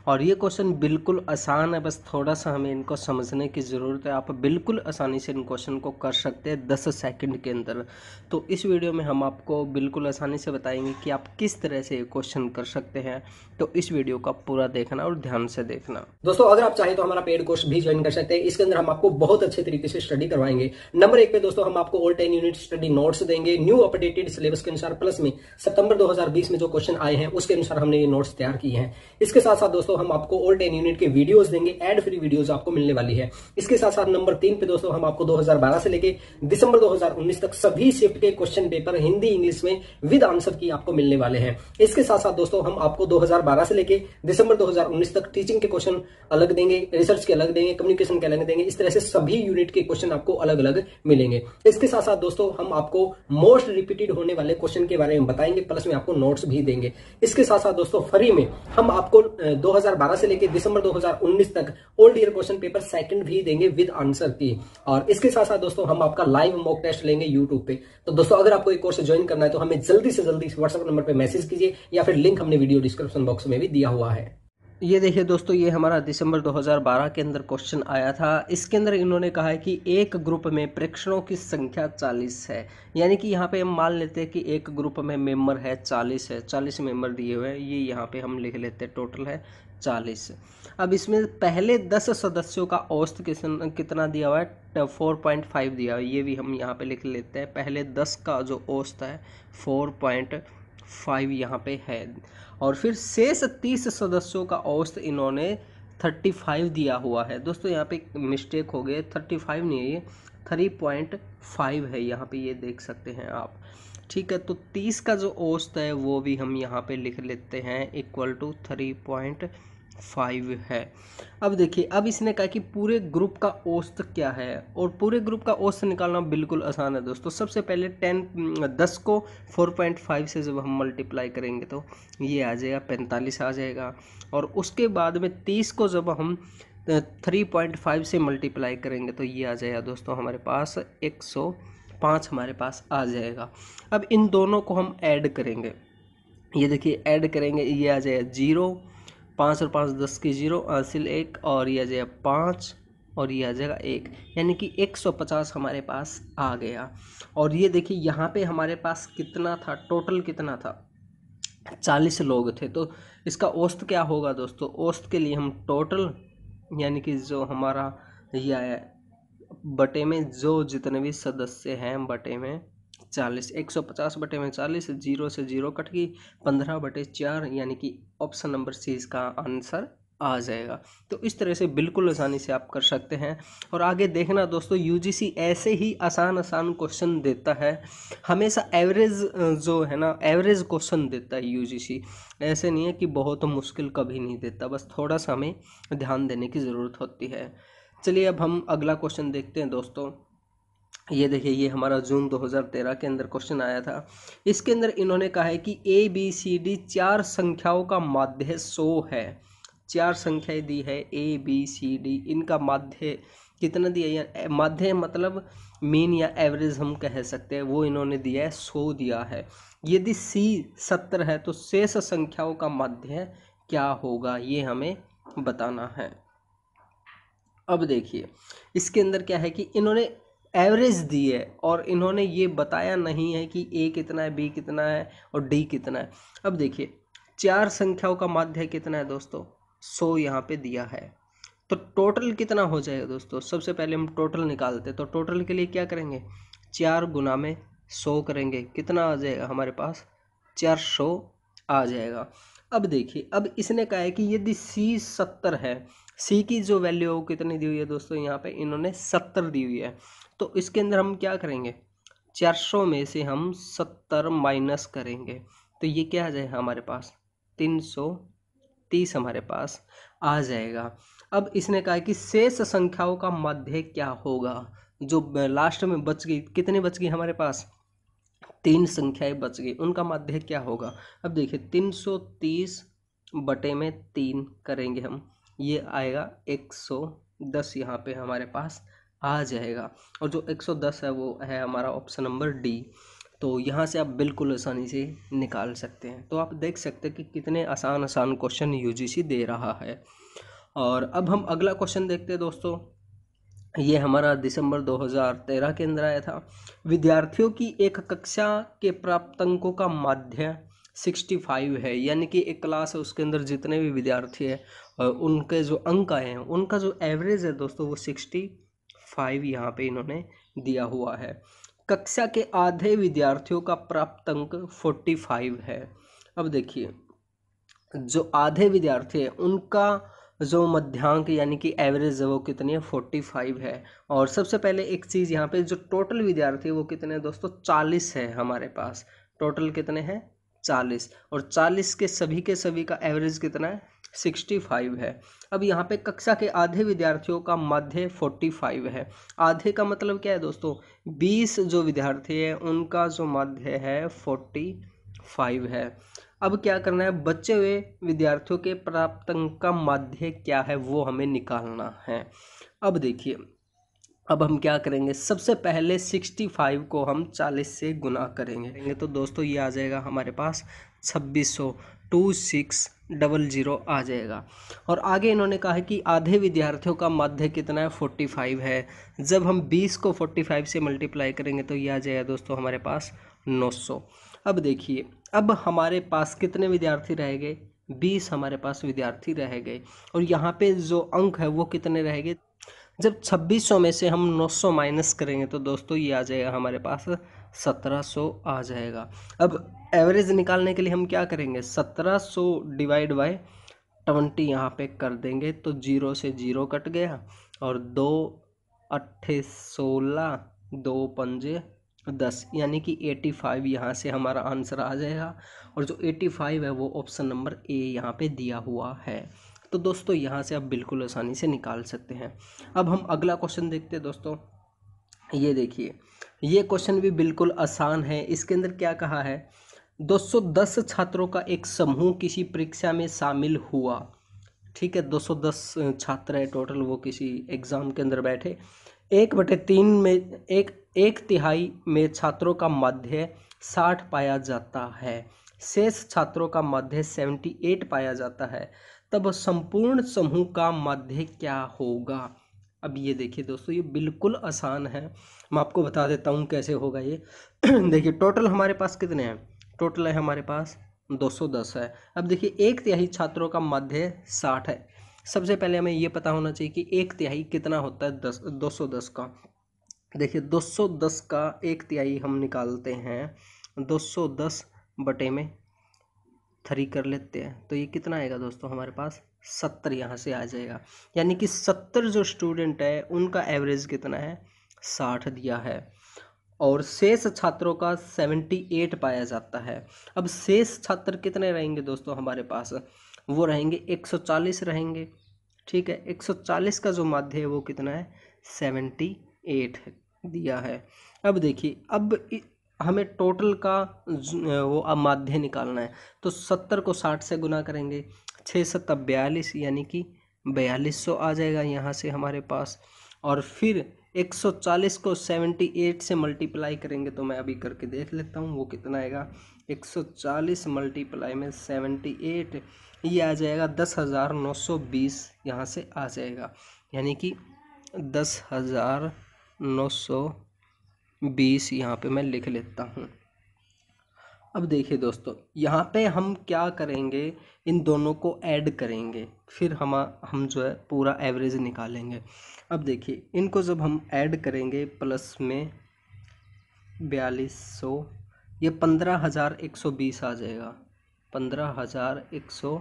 और ये क्वेश्चन बिल्कुल आसान है बस थोड़ा सा हमें इनको समझने की ज़रूरत है आप बिल्कुल आसानी से इन क्वेश्चन को कर सकते हैं दस सेकेंड के अंदर तो इस वीडियो में हम आपको बिल्कुल आसानी से बताएंगे कि आप किस तरह से क्वेश्चन कर सकते हैं तो इस वीडियो का पूरा देखना और ध्यान से देखना दोस्तों अगर आप चाहें तो हमारा पेड कोर्स भी ज्वाइन कर सकते हैं इसके अंदर हम आपको बहुत अच्छे तरीके से स्टडी करवाएंगे नंबर एक पे दोस्तों हम आपको all ten unit study notes देंगे न्यू अपडेटेड सिलेबस के अनुसार प्लस में सितंबर दो में जो क्वेश्चन आए हैं उसके अनुसार हमने ये नोट्स तैयार किए हैं इसके साथ साथ दोस्तों हम आपको ऑल टेन यूनिट के वीडियोज देंगे एड फ्री वीडियोज आपको मिलने वाली है इसके साथ साथ नंबर तीन पे दोस्तों हम आपको दो से लेके दिसंबर दो तक सभी शिफ्ट के क्वेश्चन पेपर हिंदी इंग्लिश में विद आंसर की आपको मिलने वाले हैं इसके साथ साथ दोस्तों हम आपको 2012 से लेके दिसंबर 2019 तक टीचिंग के क्वेश्चन अलग देंगे रिसर्च के अलग देंगे कम्युनिकेशन के अलग देंगे इस तरह से सभी यूनिट के क्वेश्चन आपको अलग अलग मिलेंगे इसके साथ साथ दोस्तों हम आपको मोस्ट रिपीटेड होने वाले क्वेश्चन के बारे में बताएंगे प्लस में आपको नोट्स भी देंगे इसके साथ साथ दोस्तों फ्री में हम आपको दो से लेकर दिसंबर दो तक old year question paper second भी देंगे विद आंसर की और इसके साथ साथ दोस्तों हम आपका लाइव मॉक टेस्ट लेंगे यूट्यूब पे तो दोस्तों अगर आपको एक कोर्स ज्वाइन करना है तो हमें जल्दी से जल्दी व्हाट्सएप नंबर पर मैसेज कीजिए या फिर लिंक हमने वीडियो डिस्क्रिप्शन बॉक्स में भी दिया हुआ है ये देखिए दोस्तों ये हमारा दिसंबर 2012 के अंदर क्वेश्चन आया था इसके अंदर इन्होंने कहा है कि एक ग्रुप में प्रेक्षणों की संख्या 40 है यानी कि यहाँ पे हम मान लेते हैं कि एक ग्रुप में मेंबर है 40 है 40 मेंबर दिए हुए हैं ये यहाँ पे हम लिख लेते हैं टोटल है 40 अब इसमें पहले 10 सदस्यों का औसत कितना दिया हुआ है फोर दिया हुआ है ये भी हम यहाँ पर लिख लेते हैं पहले दस का जो औस्त है फोर पॉइंट फाइव यहाँ पे है और फिर शेष तीस सदस्यों का औसत इन्होंने थर्टी फाइव दिया हुआ है दोस्तों यहाँ पे मिस्टेक हो गए थर्टी फाइव नहीं है ये थ्री पॉइंट फाइव है यहाँ पे ये देख सकते हैं आप ठीक है तो तीस का जो औसत है वो भी हम यहाँ पे लिख लेते हैं equal to three point five है अब देखिए अब इसने कहा कि पूरे ग्रुप का औसत क्या है और पूरे ग्रुप का औसत निकालना बिल्कुल आसान है दोस्तों सबसे पहले टेन दस को फोर पॉइंट फाइव से जब हम मल्टीप्लाई करेंगे तो ये आ जाएगा पैंतालीस आ जाएगा और उसके बाद में तीस को जब हम थ्री पॉइंट फाइव से मल्टीप्लाई करेंगे तो ये आ जाएगा दोस्तों हमारे पास एक सौ पाँच हमारे पास आ जाएगा अब इन दोनों को हम ऐड करेंगे ये देखिए ऐड करेंगे ये आ जाएगा जीरो पाँच और पाँच दस की जीरो हासिल एक और यह आ जाएगा पाँच और ये आ जाएगा एक यानी कि एक सौ पचास हमारे पास आ गया और ये देखिए यहाँ पे हमारे पास कितना था टोटल कितना था चालीस लोग थे तो इसका औस्त क्या होगा दोस्तों औस्त के लिए हम टोटल यानी कि जो हमारा ये आया बटे में जो जितने भी सदस्य हैं बटे में चालीस एक सौ पचास बटे में चालीस जीरो से जीरो कट गई पंद्रह बटे चार यानी कि ऑप्शन नंबर सी इसका आंसर आ जाएगा तो इस तरह से बिल्कुल आसानी से आप कर सकते हैं और आगे देखना दोस्तों यूजीसी ऐसे ही आसान आसान क्वेश्चन देता है हमेशा एवरेज जो है ना एवरेज क्वेश्चन देता है यूजीसी ऐसे नहीं है कि बहुत मुश्किल कभी नहीं देता बस थोड़ा सा हमें ध्यान देने की ज़रूरत होती है चलिए अब हम अगला क्वेश्चन देखते हैं दोस्तों ये देखिए ये हमारा जून 2013 के अंदर क्वेश्चन आया था इसके अंदर इन्होंने कहा है कि ए बी सी डी चार संख्याओं का माध्य सो है चार संख्याएं दी है ए बी सी डी इनका माध्य कितना दिया या माध्य मतलब मीन या एवरेज हम कह सकते हैं वो इन्होंने दिया है सो दिया है यदि सी सत्तर है तो शेष संख्याओं का माध्य क्या होगा ये हमें बताना है अब देखिए इसके अंदर क्या है कि इन्होंने एवरेज दी है और इन्होंने ये बताया नहीं है कि ए कितना है बी कितना है और डी कितना है अब देखिए चार संख्याओं का माध्य कितना है दोस्तों सौ यहाँ पे दिया है तो टोटल कितना हो जाएगा दोस्तों सबसे पहले हम टोटल निकालते तो टोटल के लिए क्या करेंगे चार गुना में सौ करेंगे कितना आ जाएगा हमारे पास चार सौ आ जाएगा अब देखिए अब इसने कहा है कि यदि सी सत्तर है सी की जो वैल्यू है वो कितनी दी हुई है दोस्तों यहाँ पे इन्होंने सत्तर दी हुई है तो इसके अंदर हम क्या करेंगे चार सौ में से हम सत्तर माइनस करेंगे तो ये क्या आ जाएगा हमारे पास तीन सौ तीस हमारे पास आ जाएगा अब इसने कहा कि शेष संख्याओं का मध्य क्या होगा जो लास्ट में बच गई कितनी बच गई हमारे पास तीन संख्याएं बच गई उनका मध्य क्या होगा अब देखिए तीन सौ तीस बटे में तीन करेंगे हम ये आएगा एक सौ दस यहाँ पे हमारे पास आ जाएगा और जो एक सौ दस है वो है हमारा ऑप्शन नंबर डी तो यहाँ से आप बिल्कुल आसानी से निकाल सकते हैं तो आप देख सकते हैं कि कितने आसान आसान क्वेश्चन यूजीसी दे रहा है और अब हम अगला क्वेश्चन देखते हैं दोस्तों ये हमारा दिसंबर 2013 के अंदर आया था विद्यार्थियों की एक कक्षा के प्राप्त अंकों का माध्य सिक्सटी फाइव है यानी कि एक क्लास है उसके अंदर जितने भी विद्यार्थी हैं और उनके जो अंक आए हैं उनका जो एवरेज है दोस्तों वो सिक्सटी फाइव यहाँ पे इन्होंने दिया हुआ है कक्षा के आधे विद्यार्थियों का प्राप्त अंक फोर्टी फाइव है अब देखिए जो आधे विद्यार्थी हैं उनका जो मध्यांक यानी कि एवरेज है वो कितनी है फोर्टी फाइव है और सबसे पहले एक चीज़ यहाँ पे जो टोटल विद्यार्थी है वो कितने हैं दोस्तों चालीस है हमारे पास टोटल कितने हैं चालीस और चालीस के सभी के सभी का एवरेज कितना है सिक्सटी फाइव है अब यहाँ पे कक्षा के आधे विद्यार्थियों का मध्य फोर्टी फाइव है आधे का मतलब क्या है दोस्तों बीस जो विद्यार्थी हैं उनका जो मध्य है फोर्टी फाइव है अब क्या करना है बचे हुए विद्यार्थियों के प्राप्त का माध्य क्या है वो हमें निकालना है अब देखिए अब हम क्या करेंगे सबसे पहले 65 को हम 40 से गुना करेंगे तो दोस्तों ये आ जाएगा हमारे पास छब्बीस सौ टू सिक्स डबल जीरो आ जाएगा और आगे इन्होंने कहा है कि आधे विद्यार्थियों का माध्य कितना है फोर्टी फाइव है जब हम बीस को फोर्टी फाइव से मल्टीप्लाई करेंगे तो ये आ जाएगा दोस्तों हमारे पास नौ सौ अब देखिए अब हमारे पास कितने विद्यार्थी रह गए बीस हमारे पास विद्यार्थी रह गए और यहाँ पे जो अंक है वो कितने रह गए जब 2600 में से हम 900 माइनस करेंगे तो दोस्तों ये आ जाएगा हमारे पास 1700 आ जाएगा अब एवरेज निकालने के लिए हम क्या करेंगे 1700 डिवाइड बाय 20 यहाँ पे कर देंगे तो जीरो से जीरो कट गया और दो अट्ठे सोलह दो पंजे दस यानी कि एटी फाइव यहाँ से हमारा आंसर आ जाएगा और जो एटी फाइव है वो ऑप्शन नंबर ए यहाँ पे दिया हुआ है तो दोस्तों यहाँ से आप बिल्कुल आसानी से निकाल सकते हैं अब हम अगला क्वेश्चन देखते हैं दोस्तों ये देखिए ये क्वेश्चन भी बिल्कुल आसान है इसके अंदर क्या कहा है दस छात्रों का एक समूह किसी परीक्षा में शामिल हुआ ठीक है दस छात्र है टोटल वो किसी एग्ज़ाम के अंदर बैठे एक बटे तीन में एक एक तिहाई में छात्रों का मध्य साठ पाया जाता है शेष छात्रों का मध्य सेवेंटी एट पाया जाता है तब संपूर्ण समूह का माध्य क्या होगा अब ये देखिए दोस्तों ये बिल्कुल आसान है मैं आपको बता देता हूँ कैसे होगा ये देखिए टोटल हमारे पास कितने हैं टोटल है हमारे पास 210 है अब देखिए एक तिहाई छात्रों का माध्य 60 है सबसे पहले हमें ये पता होना चाहिए कि एक तिहाई कितना होता है दस दो सौ दस का देखिए दो सौ दस का एक तिहाई हम निकालते हैं दो सौ दस बटे में थ्री कर लेते हैं तो ये कितना आएगा दोस्तों हमारे पास सत्तर यहाँ से आ जाएगा यानी कि सत्तर जो स्टूडेंट है उनका एवरेज कितना है साठ दिया है और शेष छात्रों का सेवेंटी एट पाया जाता है अब शेष छात्र कितने रहेंगे दोस्तों हमारे पास वो रहेंगे एक सौ चालीस रहेंगे ठीक है एक सौ चालीस का जो माध्य है वो कितना है सेवेंटी एट दिया है अब देखिए अब हमें टोटल का वो अब माध्य निकालना है तो सत्तर को साठ से गुना करेंगे छः सत्तर बयालीस यानी कि बयालीस सौ आ जाएगा यहाँ से हमारे पास और फिर एक सौ चालीस को एट से मल्टीप्लाई करेंगे तो मैं अभी करके देख लेता हूँ वो कितना आएगा एक सौ चालीस मल्टीप्लाई में एट ये आ जाएगा दस हज़ार नौ सौ बीस यहाँ से आ जाएगा यानी कि दस हज़ार नौ सौ बीस यहाँ पे मैं लिख लेता हूँ अब देखिए दोस्तों यहाँ पे हम क्या करेंगे इन दोनों को ऐड करेंगे फिर हम हम जो है पूरा एवरेज निकालेंगे अब देखिए इनको जब हम ऐड करेंगे प्लस में बयालीस सौ ये पंद्रह हज़ार एक सौ बीस आ जाएगा पंद्रह हज़ार एक सौ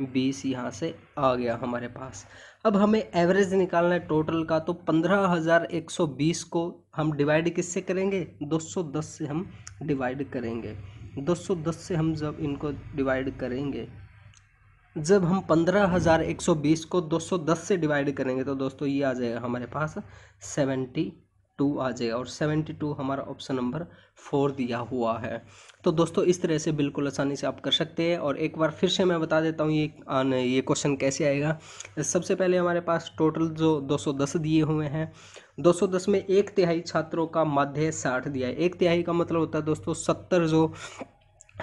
बीस यहाँ से आ गया हमारे पास अब हमें एवरेज निकालना है टोटल का तो पंद्रह हज़ार एक सौ बीस को हम डिवाइड किससे करेंगे दो सौ दस से हम डिवाइड करेंगे दो सौ दस से हम जब इनको डिवाइड करेंगे जब हम पंद्रह हज़ार एक सौ बीस को दो सौ दस से डिवाइड करेंगे तो दोस्तों ये आ जाएगा हमारे पास सेवेंटी टू आ जाएगा और सेवेंटी टू हमारा ऑप्शन नंबर फोर दिया हुआ है तो दोस्तों इस तरह से बिल्कुल आसानी से आप कर सकते हैं और एक बार फिर से मैं बता देता हूँ ये आन, ये क्वेश्चन कैसे आएगा सबसे पहले हमारे पास टोटल जो 210 दिए हुए हैं 210 में एक तिहाई छात्रों का माध्य साठ दिया है एक तिहाई का मतलब होता है दोस्तों सत्तर जो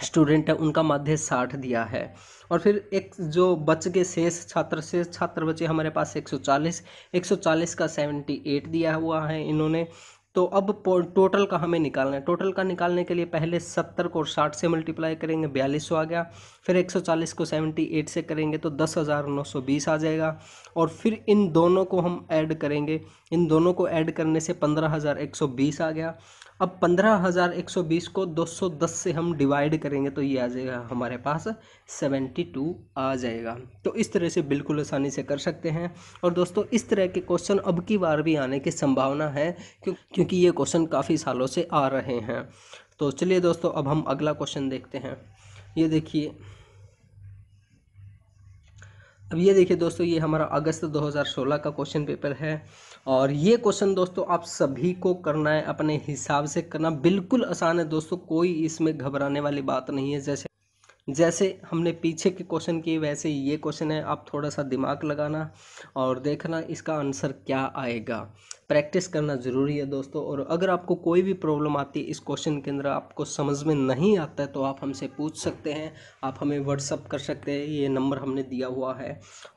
स्टूडेंट है उनका माध्य साठ दिया है और फिर एक जो बच के शेष छात्र शेष छात्र बचे हमारे पास 140 140 का 78 दिया हुआ है इन्होंने तो अब टोटल का हमें निकालना है टोटल का निकालने के लिए पहले सत्तर को साठ से मल्टीप्लाई करेंगे बयालीस सौ आ गया फिर एक सौ चालीस को सेवेंटी एट से करेंगे तो दस हज़ार नौ सौ बीस आ जाएगा और फिर इन दोनों को हम ऐड करेंगे इन दोनों को ऐड करने से पंद्रह हज़ार एक सौ बीस आ गया अब पंद्रह हज़ार एक सौ बीस को दो सौ दस से हम डिवाइड करेंगे तो ये आ जाएगा हमारे पास सेवेंटी टू आ जाएगा तो इस तरह से बिल्कुल आसानी से कर सकते हैं और दोस्तों इस तरह के क्वेश्चन अब की बार भी आने की संभावना है क्योंकि ये क्वेश्चन काफ़ी सालों से आ रहे हैं तो चलिए दोस्तों अब हम अगला क्वेश्चन देखते हैं ये देखिए अब ये देखिए दोस्तों ये हमारा अगस्त 2016 का क्वेश्चन पेपर है और ये क्वेश्चन दोस्तों आप सभी को करना है अपने हिसाब से करना बिल्कुल आसान है दोस्तों कोई इसमें घबराने वाली बात नहीं है जैसे जैसे हमने पीछे के क्वेश्चन किए वैसे ये क्वेश्चन है आप थोड़ा सा दिमाग लगाना और देखना इसका आंसर क्या आएगा प्रैक्टिस करना ज़रूरी है दोस्तों और अगर आपको कोई भी प्रॉब्लम आती है इस क्वेश्चन के अंदर आपको समझ में नहीं आता है तो आप हमसे पूछ सकते हैं आप हमें व्हाट्सअप कर सकते हैं ये नंबर हमने दिया हुआ है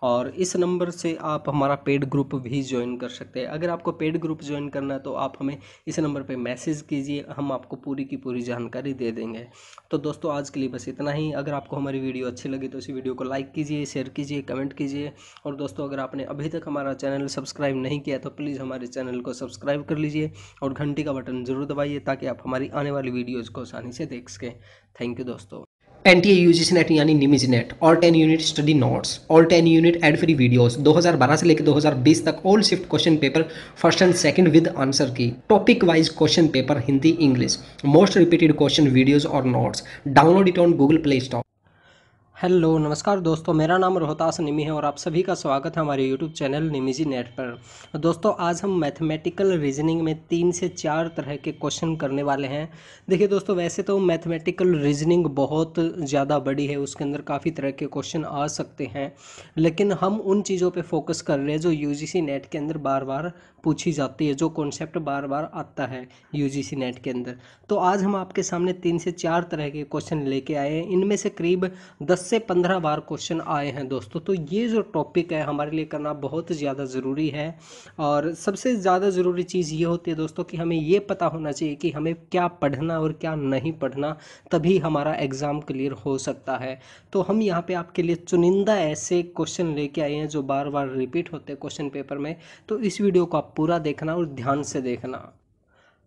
और इस नंबर से आप हमारा पेड ग्रुप भी ज्वाइन कर सकते हैं अगर आपको पेड ग्रुप ज्वाइन करना है तो आप हमें इस नंबर पर मैसेज कीजिए हम आपको पूरी की पूरी जानकारी दे देंगे तो दोस्तों आज के लिए बस इतना ही अगर आपको हमारी वीडियो अच्छी लगी तो इस वीडियो को लाइक कीजिए शेयर कीजिए कमेंट कीजिए और दोस्तों अगर आपने अभी तक हमारा चैनल सब्सक्राइब नहीं किया तो प्लीज़ हमारे चैनल को सब्सक्राइब कर लीजिए और घंटी का बटन जरूर दबाइए ताकि आप हमारी आने वाली वीडियोज़ को आसानी से देख सकें थैंक यू दोस्तों एन टी ए नेट यानी निमिज NET all ten unit study notes all ten unit ad free videos 2012 से लेकर 2020 तक all shift question paper first and second with answer key topic wise question paper Hindi English most repeated question videos और notes download it on Google Play Store hello नमस्कार दोस्तों मेरा नाम रोहतास निमी है और आप सभी का स्वागत है हमारे यूट्यूब चैनल निमीजी नेट पर तो दोस्तों आज हम मैथमेटिकल रीजनिंग में तीन से चार तरह के क्वेश्चन करने वाले हैं देखिए दोस्तों वैसे तो मैथमेटिकल रीजनिंग बहुत ज़्यादा बड़ी है उसके अंदर काफ़ी तरह के क्वेश्चन आ सकते हैं लेकिन हम उन चीज़ों पर फोकस कर रहे हैं जो यू नेट के अंदर बार बार पूछी जाती है जो कॉन्सेप्ट बार बार आता है यू नेट के अंदर तो आज हम आपके सामने तीन से चार तरह के क्वेश्चन लेके आए हैं इनमें से करीब दस से पंद्रह बार क्वेश्चन आए हैं दोस्तों तो ये जो टॉपिक है हमारे लिए करना बहुत ज़्यादा ज़रूरी है और सबसे ज़्यादा ज़रूरी चीज़ ये होती है दोस्तों कि हमें ये पता होना चाहिए कि हमें क्या पढ़ना और क्या नहीं पढ़ना तभी हमारा एग्ज़ाम क्लियर हो सकता है तो हम यहाँ पर आपके लिए चुनिंदा ऐसे क्वेश्चन लेके आए हैं जो बार बार रिपीट होते हैं क्वेश्चन पेपर में तो इस वीडियो को आप पूरा देखना और ध्यान से देखना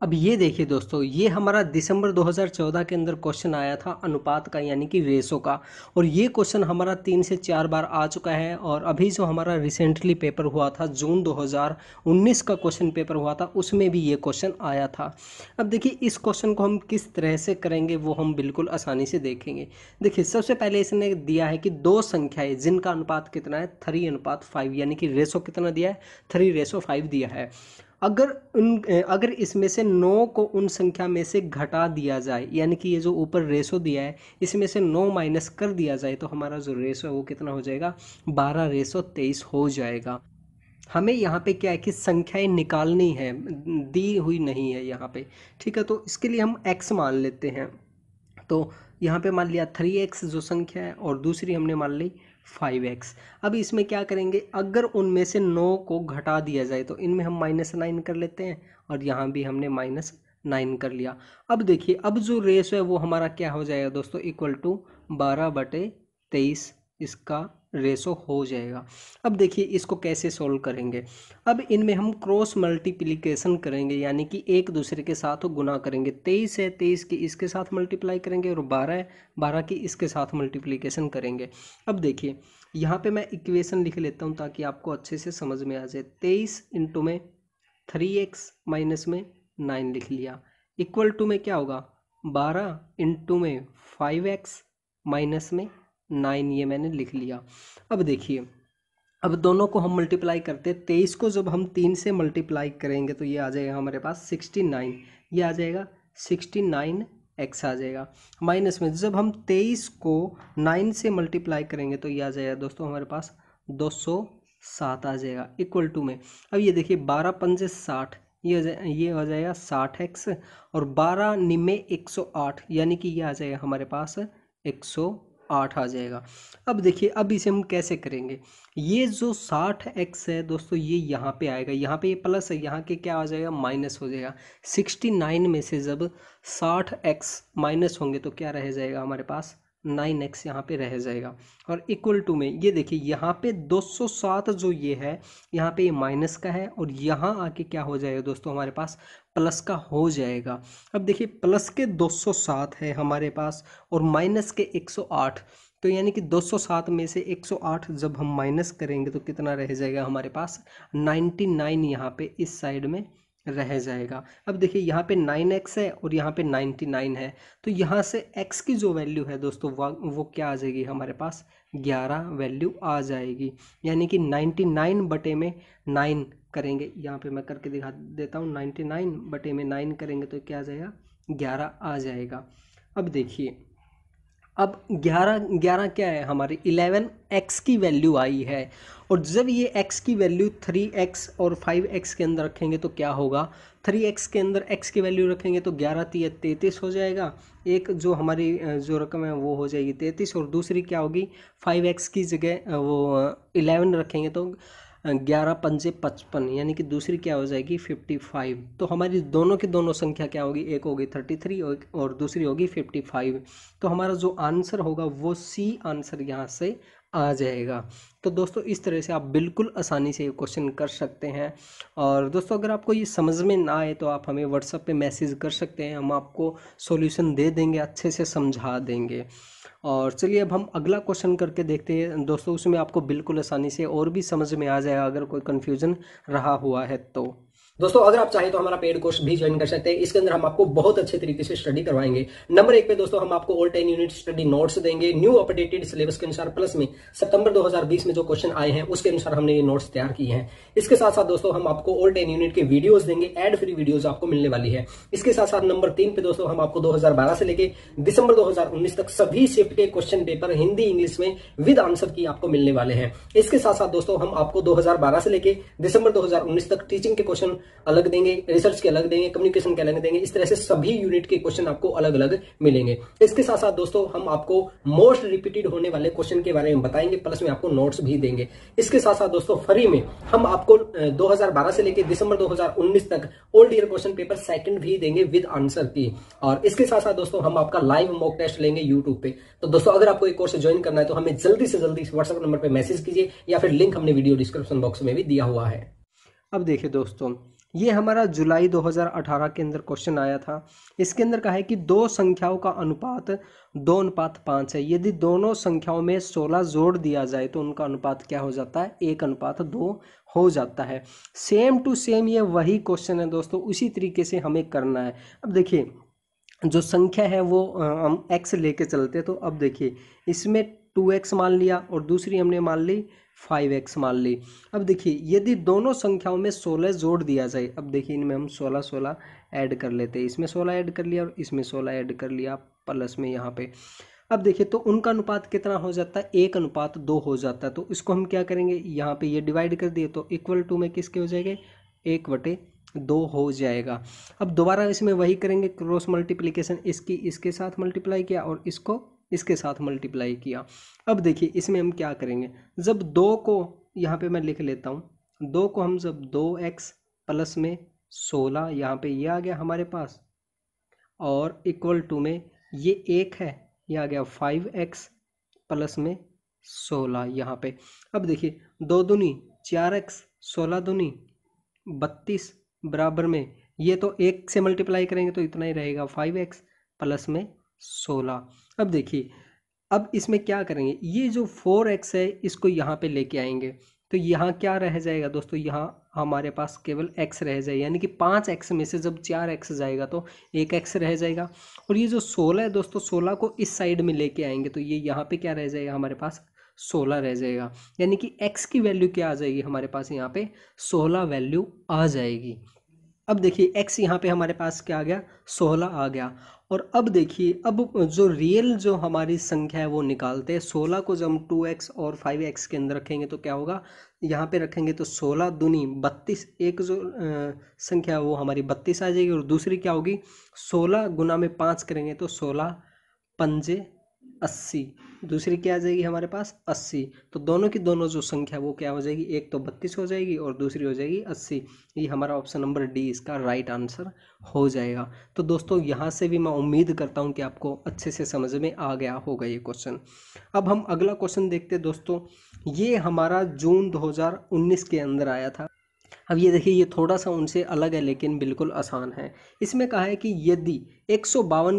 अब ये देखिए दोस्तों ये हमारा दिसंबर 2014 के अंदर क्वेश्चन आया था अनुपात का यानी कि रेशो का और ये क्वेश्चन हमारा तीन से चार बार आ चुका है और अभी जो हमारा रिसेंटली पेपर हुआ था जून 2019 का क्वेश्चन पेपर हुआ था उसमें भी ये क्वेश्चन आया था अब देखिए इस क्वेश्चन को हम किस तरह से करेंगे वो हम बिल्कुल आसानी से देखेंगे देखिए सबसे पहले इसने दिया है कि दो संख्याएँ जिनका अनुपात कितना है थ्री अनुपात फाइव यानी कि रेशो कितना दिया है थ्री रेसो फाइव दिया है अगर उन अगर इसमें से नौ को उन संख्या में से घटा दिया जाए यानी कि ये जो ऊपर रेशो दिया है इसमें से नौ माइनस कर दिया जाए तो हमारा जो रेशो है वो कितना हो जाएगा बारह रेशो तेईस हो जाएगा हमें यहाँ पे क्या है कि संख्याएं निकालनी है दी हुई नहीं है यहाँ पे ठीक है तो इसके लिए हम एक्स मान लेते हैं तो यहाँ पे मान लिया थ्री एक्स जो संख्या है और दूसरी हमने मान ली फाइव एक्स अब इसमें क्या करेंगे अगर उनमें से नौ को घटा दिया जाए तो इनमें हम माइनस नाइन कर लेते हैं और यहाँ भी हमने माइनस नाइन कर लिया अब देखिए अब जो रेस है वो हमारा क्या हो जाएगा दोस्तों इक्वल टू बारह बटे तेईस इसका रेशो हो जाएगा अब देखिए इसको कैसे सॉल्व करेंगे अब इनमें हम क्रॉस मल्टीप्लिकेशन करेंगे यानी कि एक दूसरे के साथ गुना करेंगे तेईस है तेईस की इसके साथ मल्टीप्लाई करेंगे और बारह है बारह की इसके साथ मल्टीप्लिकेशन करेंगे अब देखिए यहाँ पे मैं इक्वेशन लिख लेता हूँ ताकि आपको अच्छे से समझ में आ जाए तेईस इंटू में थ्री एक्स माइनस में नाइन लिख लिया इक्वल टू में क्या होगा बारह इंटू में फाइव एक्स माइनस में नाइन ये मैंने लिख लिया अब देखिए अब दोनों को हम मल्टीप्लाई करते हैं तेईस को जब हम तीन से मल्टीप्लाई करेंगे तो ये आ जाएगा हमारे पास सिक्सटी नाइन ये आ जाएगा सिक्सटी नाइन एक्स आ जाएगा माइनस में जब हम तेईस को नाइन से मल्टीप्लाई करेंगे तो ये आ जाएगा दोस्तों हमारे पास दो सौ सात आ जाएगा इक्वल टू में अब ये देखिए बारह पंजे साठ ये ये हो जाएगा साठ एक्स और बारह निमे एक सौ आठ यानी कि ये आ जाएगा हमारे पास एक सौ आठ आ जाएगा अब देखिए अब इसे हम कैसे करेंगे ये जो साठ एक्स है दोस्तों ये यहाँ पे आएगा यहाँ पे ये प्लस है यहाँ के क्या आ जाएगा माइनस हो जाएगा सिक्सटी नाइन में से जब साठ एक्स माइनस होंगे तो क्या रह जाएगा हमारे पास नाइन एक्स यहाँ पर रह जाएगा और इक्वल टू में ये देखिए यहाँ पे 207 जो ये है यहाँ पे ये माइनस का है और यहाँ आके क्या हो जाएगा दोस्तों हमारे पास प्लस का हो जाएगा अब देखिए प्लस के 207 है हमारे पास और माइनस के 108 तो यानी कि 207 में से 108 जब हम माइनस करेंगे तो कितना रह जाएगा हमारे पास 99 यहाँ पे इस साइड में रह जाएगा अब देखिए यहाँ पे नाइन एक्स है और यहाँ पे नाइन्टी नाइन है तो यहाँ से एक्स की जो वैल्यू है दोस्तों वो क्या आ जाएगी हमारे पास ग्यारह वैल्यू आ जाएगी यानी कि नाइन्टी नाइन बटे में नाइन करेंगे यहाँ पे मैं करके दिखा देता हूँ नाइन्टी नाइन बटे में नाइन करेंगे तो क्या आ जाएगा ग्यारह आ जाएगा अब देखिए अब 11 11 क्या है हमारे 11x की वैल्यू आई है और जब ये x की वैल्यू 3x और 5x के अंदर रखेंगे तो क्या होगा 3x के अंदर x की वैल्यू रखेंगे तो ग्यारह तीय तैंतीस हो जाएगा एक जो हमारी जो रकम है वो हो जाएगी तैंतीस और दूसरी क्या होगी 5x की जगह वो 11 रखेंगे तो ग्यारह पंजे पचपन यानी कि दूसरी क्या हो जाएगी फिफ्टी फाइव तो हमारी दोनों की दोनों संख्या क्या होगी एक होगी थर्टी थ्री और दूसरी होगी फिफ्टी फाइव तो हमारा जो आंसर होगा वो सी आंसर यहाँ से आ जाएगा तो दोस्तों इस तरह से आप बिल्कुल आसानी से ये क्वेश्चन कर सकते हैं और दोस्तों अगर आपको ये समझ में ना आए तो आप हमें व्हाट्सएप पे मैसेज कर सकते हैं हम आपको सॉल्यूशन दे देंगे अच्छे से समझा देंगे और चलिए अब हम अगला क्वेश्चन करके देखते हैं दोस्तों उसमें आपको बिल्कुल आसानी से और भी समझ में आ जाएगा अगर कोई कन्फ्यूज़न रहा हुआ है तो दोस्तों अगर आप चाहें तो हमारा पेड कोर्स भी ज्वाइन कर सकते हैं इसके अंदर हम आपको बहुत अच्छे तरीके से स्टडी करवाएंगे नंबर एक पे दोस्तों हम आपको all ten unit study notes देंगे न्यू अपडेटेड सिलेबस के अनुसार प्लस में सितंबर 2020 में जो क्वेश्चन आए हैं उसके अनुसार हमने ये नोट्स तैयार किए हैं इसके साथ साथ दोस्तों हम आपको ऑल टेन यूनिट के वीडियोज देंगे एड फ्री वीडियोज आपको मिलने वाली है इसके साथ साथ नंबर तीन पे दोस्तों हम आपको दो से लेकर दिसंबर दो तक सभी शिफ्ट के क्वेश्चन पेपर हिंदी इंग्लिश में विद आंसर की आपको मिलने वाले हैं इसके साथ साथ दोस्तों हम आपको दो से लेकर दिसंबर दो तक टीचिंग के क्वेश्चन अलग देंगे रिसर्च के अलग देंगे कम्युनिकेशन के अलग देंगे इस तरह से सभी यूनिट के क्वेश्चन आपको अलग अलग मिलेंगे इसके साथ साथ दोस्तों हम आपको मोस्ट रिपीटेड होने वाले क्वेश्चन के बारे में बताएंगे प्लस में आपको नोट्स भी देंगे इसके साथ साथ दोस्तों फ्री में हम आपको 2012 से लेकर दिसंबर 2019 तक old year question paper second भी देंगे विद आंसर की और इसके साथ साथ दोस्तों हम आपका लाइव मॉक टेस्ट लेंगे यूट्यूब पे तो दोस्तों अगर आपको एक कोर्स ज्वाइन करना है तो हमें जल्दी से जल्दी व्हाट्सएप नंबर पर मैसेज कीजिए या फिर लिंक हमने वीडियो डिस्क्रिप्शन बॉक्स में भी दिया हुआ है अब देखिए दोस्तों ये हमारा जुलाई 2018 के अंदर क्वेश्चन आया था इसके अंदर कहा है कि दो संख्याओं का अनुपात दो अनुपात पाँच है यदि दोनों संख्याओं में 16 जोड़ दिया जाए तो उनका अनुपात क्या हो जाता है एक अनुपात दो हो जाता है सेम टू सेम ये वही क्वेश्चन है दोस्तों उसी तरीके से हमें करना है अब देखिए जो संख्या है वो हम एक्स लेके चलते तो अब देखिए इसमें टू एक्स मान लिया और दूसरी हमने मान ली फाइव एक्स मान ली अब देखिए यदि दोनों संख्याओं में सोलह जोड़ दिया जाए अब देखिए इनमें हम सोलह सोलह ऐड कर लेते हैं इसमें सोलह ऐड कर लिया और इसमें सोलह ऐड कर लिया प्लस में यहाँ पे अब देखिए तो उनका अनुपात कितना हो जाता है एक अनुपात दो हो जाता है तो इसको हम क्या करेंगे यहाँ पे ये डिवाइड कर दिए तो इक्वल टू में किसके हो जाएंगे एक बटे दो हो जाएगा अब दोबारा इसमें वही करेंगे क्रॉस मल्टीप्लीकेशन इसकी इसके साथ मल्टीप्लाई किया और इसको इसके साथ मल्टीप्लाई किया अब देखिए इसमें हम क्या करेंगे जब दो को यहाँ पे मैं लिख लेता हूँ दो को हम जब दो एक्स प्लस में सोलह यहाँ पे ये यह आ गया हमारे पास और इक्वल टू में ये एक है ये आ गया फाइव एक्स प्लस में सोलह यहाँ पे अब देखिए दो दुनी चार एक्स सोलह दुनी बत्तीस बराबर में ये तो एक से मल्टीप्लाई करेंगे तो इतना ही रहेगा फाइव एक्स प्लस में सोलह अब देखिए अब इसमें क्या करेंगे ये जो फोर एक्स है इसको यहाँ पे लेके आएंगे तो यहाँ क्या रह जाएगा दोस्तों यहाँ हमारे पास केवल एक्स रह जाएगा यानी कि पाँच एक्स में से जब चार एक्स जाएगा तो एक एक्स रह जाएगा और ये जो सोलह है दोस्तों सोलह को इस साइड में लेके आएंगे तो ये यहाँ पे क्या रह जाएगा हमारे पास सोलह रह जाएगा यानी कि एक्स की वैल्यू क्या आ जाएगी हमारे पास यहाँ पे सोलह वैल्यू आ जाएगी अब देखिए एक्स यहाँ पे हमारे पास क्या आ गया सोलह आ गया और अब देखिए अब जो रियल जो हमारी संख्या है वो निकालते हैं सोलह को जब हम टू एक्स और फाइव एक्स के अंदर रखेंगे तो क्या होगा यहाँ पे रखेंगे तो सोलह दुनी बत्तीस एक जो संख्या है वो हमारी बत्तीस आ जाएगी और दूसरी क्या होगी सोलह गुना में पाँच करेंगे तो सोलह पंजे अस्सी दूसरी क्या आ जाएगी हमारे पास अस्सी तो दोनों की दोनों जो संख्या वो क्या हो जाएगी एक तो बत्तीस हो जाएगी और दूसरी हो जाएगी अस्सी ये हमारा ऑप्शन नंबर डी इसका राइट आंसर हो जाएगा तो दोस्तों यहाँ से भी मैं उम्मीद करता हूँ कि आपको अच्छे से समझ में आ गया होगा ये क्वेश्चन अब हम अगला क्वेश्चन देखते हैं दोस्तों ये हमारा जून दो के अंदर आया था अब ये देखिए ये थोड़ा सा उनसे अलग है लेकिन बिल्कुल आसान है इसमें कहा है कि यदि एक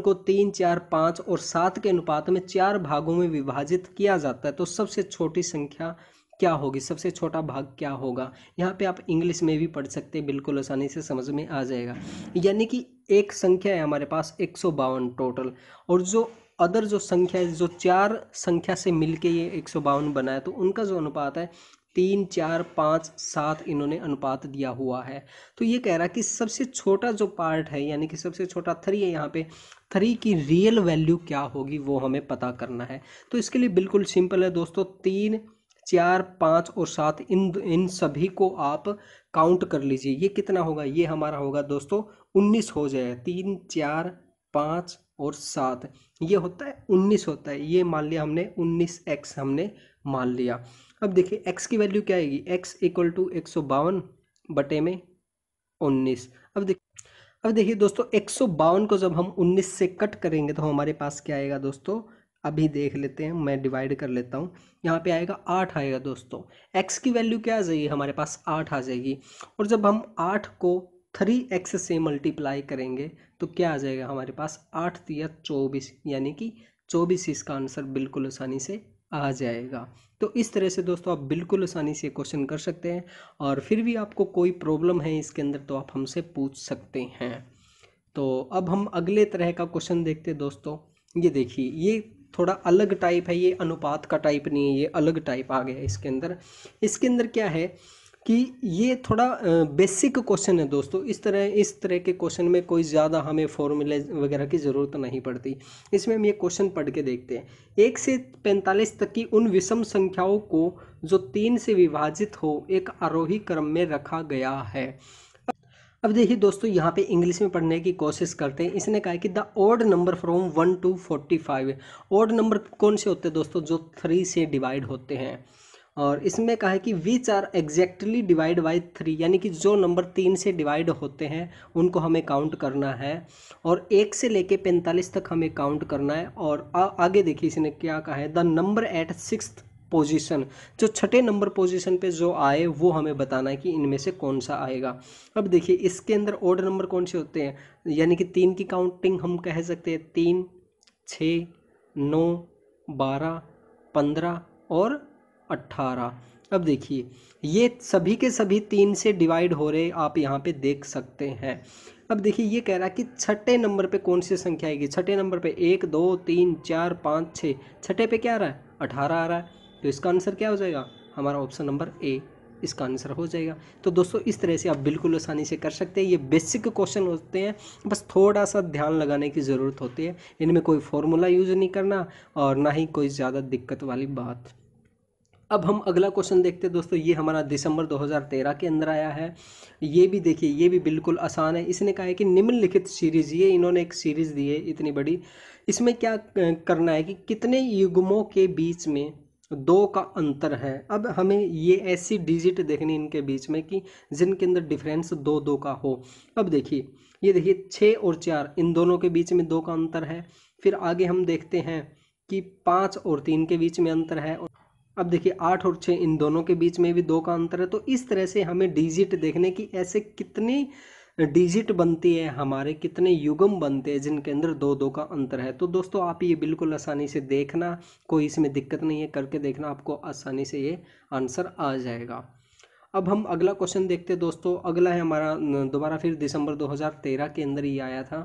को तीन चार पाँच और सात के अनुपात में चार भागों में विभाजित किया जाता है तो सबसे छोटी संख्या क्या होगी सबसे छोटा भाग क्या होगा यहाँ पे आप इंग्लिश में भी पढ़ सकते हैं बिल्कुल आसानी से समझ में आ जाएगा यानी कि एक संख्या है हमारे पास एक टोटल और जो अदर जो संख्या है जो चार संख्या से मिलके ये एक बना है तो उनका जो अनुपात है तीन चार पाँच सात इन्होंने अनुपात दिया हुआ है तो ये कह रहा कि सबसे छोटा जो पार्ट है यानी कि सबसे छोटा थ्री है यहाँ पे थ्री की रियल वैल्यू क्या होगी वो हमें पता करना है तो इसके लिए बिल्कुल सिंपल है दोस्तों तीन चार पाँच और सात इन इन सभी को आप काउंट कर लीजिए ये कितना होगा ये हमारा होगा दोस्तों उन्नीस हो जाए तीन चार पाँच और सात ये होता है उन्नीस होता है ये मान लिया हमने उन्नीस एक्स हमने मान लिया अब देखिए एक्स की वैल्यू क्या आएगी एक्स इक्वल टू एक सौ बावन बटे में उन्नीस अब देखिए अब देखिए दोस्तों एक सौ बावन को जब हम उन्नीस से कट करेंगे तो हमारे पास क्या आएगा दोस्तों अभी देख लेते हैं मैं डिवाइड कर लेता हूँ यहाँ पे आएगा आठ आएगा दोस्तों एक्स की वैल्यू क्या आ जाएगी हमारे पास आठ आ जाएगी और जब हम आठ को थ्री एक्स से मल्टीप्लाई करेंगे तो क्या आ जाएगा हमारे पास आठ या चौबीस यानी कि चौबीस इसका आंसर बिल्कुल आसानी से आ जाएगा तो इस तरह से दोस्तों आप बिल्कुल आसानी से क्वेश्चन कर सकते हैं और फिर भी आपको कोई प्रॉब्लम है इसके अंदर तो आप हमसे पूछ सकते हैं तो अब हम अगले तरह का क्वेश्चन देखते हैं दोस्तों ये देखिए ये थोड़ा अलग टाइप है ये अनुपात का टाइप नहीं है ये अलग टाइप आ गया इसके अंदर इसके अंदर क्या है कि ये थोड़ा बेसिक क्वेश्चन है दोस्तों इस तरह इस तरह के क्वेश्चन में कोई ज़्यादा हमें फॉर्मूले वगैरह की ज़रूरत नहीं पड़ती इसमें हम ये क्वेश्चन पढ़ के देखते हैं एक से पैंतालीस तक की उन विषम संख्याओं को जो तीन से विभाजित हो एक आरोही क्रम में रखा गया है अब देखिए दोस्तों यहाँ पे इंग्लिश में पढ़ने की कोशिश करते हैं इसने कहा है कि the odd number from one to forty five odd number कौन से होते हैं दोस्तों जो थ्री से डिवाइड होते हैं और इसमें कहा है कि which are exactly divide by three यानी कि जो नंबर तीन से डिवाइड होते हैं उनको हमें काउंट करना है और एक से लेके पैंतालीस तक हमें काउंट करना है और आ, आगे देखिए इसने क्या कहा है the number at six position जो छठे नंबर पोजीशन पे जो आए वो हमें बताना है कि इनमें से कौन सा आएगा अब देखिए इसके अंदर ऑड नंबर कौन से होते हैं यानी कि तीन की काउंटिंग हम कह सकते हैं तीन छ नौ बारह पंद्रह और अट्ठारह अब देखिए ये सभी के सभी तीन से डिवाइड हो रहे आप यहाँ पे देख सकते हैं अब देखिए ये कह रहा है कि छठे नंबर पे कौन सी संख्या आएगी छठे नंबर पे एक दो तीन चार पाँच छः छठे पे क्या आ रहा है अठारह आ रहा है तो इसका आंसर क्या हो जाएगा हमारा ऑप्शन नंबर ए इसका आंसर हो जाएगा तो दोस्तों इस तरह से आप बिल्कुल आसानी से कर सकते हैं ये बेसिक क्वेश्चन होते हैं बस थोड़ा सा ध्यान लगाने की ज़रूरत होती है इनमें कोई फॉर्मूला यूज़ नहीं करना और ना ही कोई ज़्यादा दिक्कत वाली बात अब हम अगला क्वेश्चन देखते हैं दोस्तों ये हमारा दिसंबर 2013 के अंदर आया है ये भी देखिए ये भी बिल्कुल आसान है इसने कहा है कि निम्नलिखित सीरीज़ ये इन्होंने एक सीरीज़ दी है इतनी बड़ी इसमें क्या करना है कि कितने युग्मों के बीच में दो का अंतर है अब हमें ये ऐसी डिजिट देखनी इनके बीच में कि जिनके अंदर डिफरेंस दो दो का हो अब देखिए ये देखिए छः और चार इन दोनों के बीच में दो का अंतर है फिर आगे हम देखते हैं कि पाँच और तीन के बीच में अंतर है और अब देखिए आठ और छः इन दोनों के बीच में भी दो का अंतर है तो इस तरह से हमें डिजिट देखने की ऐसे कितनी डिजिट बनती है हमारे कितने युगम बनते हैं जिनके अंदर दो दो का अंतर है तो दोस्तों आप ये बिल्कुल आसानी से देखना कोई इसमें दिक्कत नहीं है करके देखना आपको आसानी से ये आंसर आ जाएगा अब हम अगला क्वेश्चन देखते हैं दोस्तों अगला है हमारा दोबारा फिर दिसंबर 2013 के अंदर ही आया था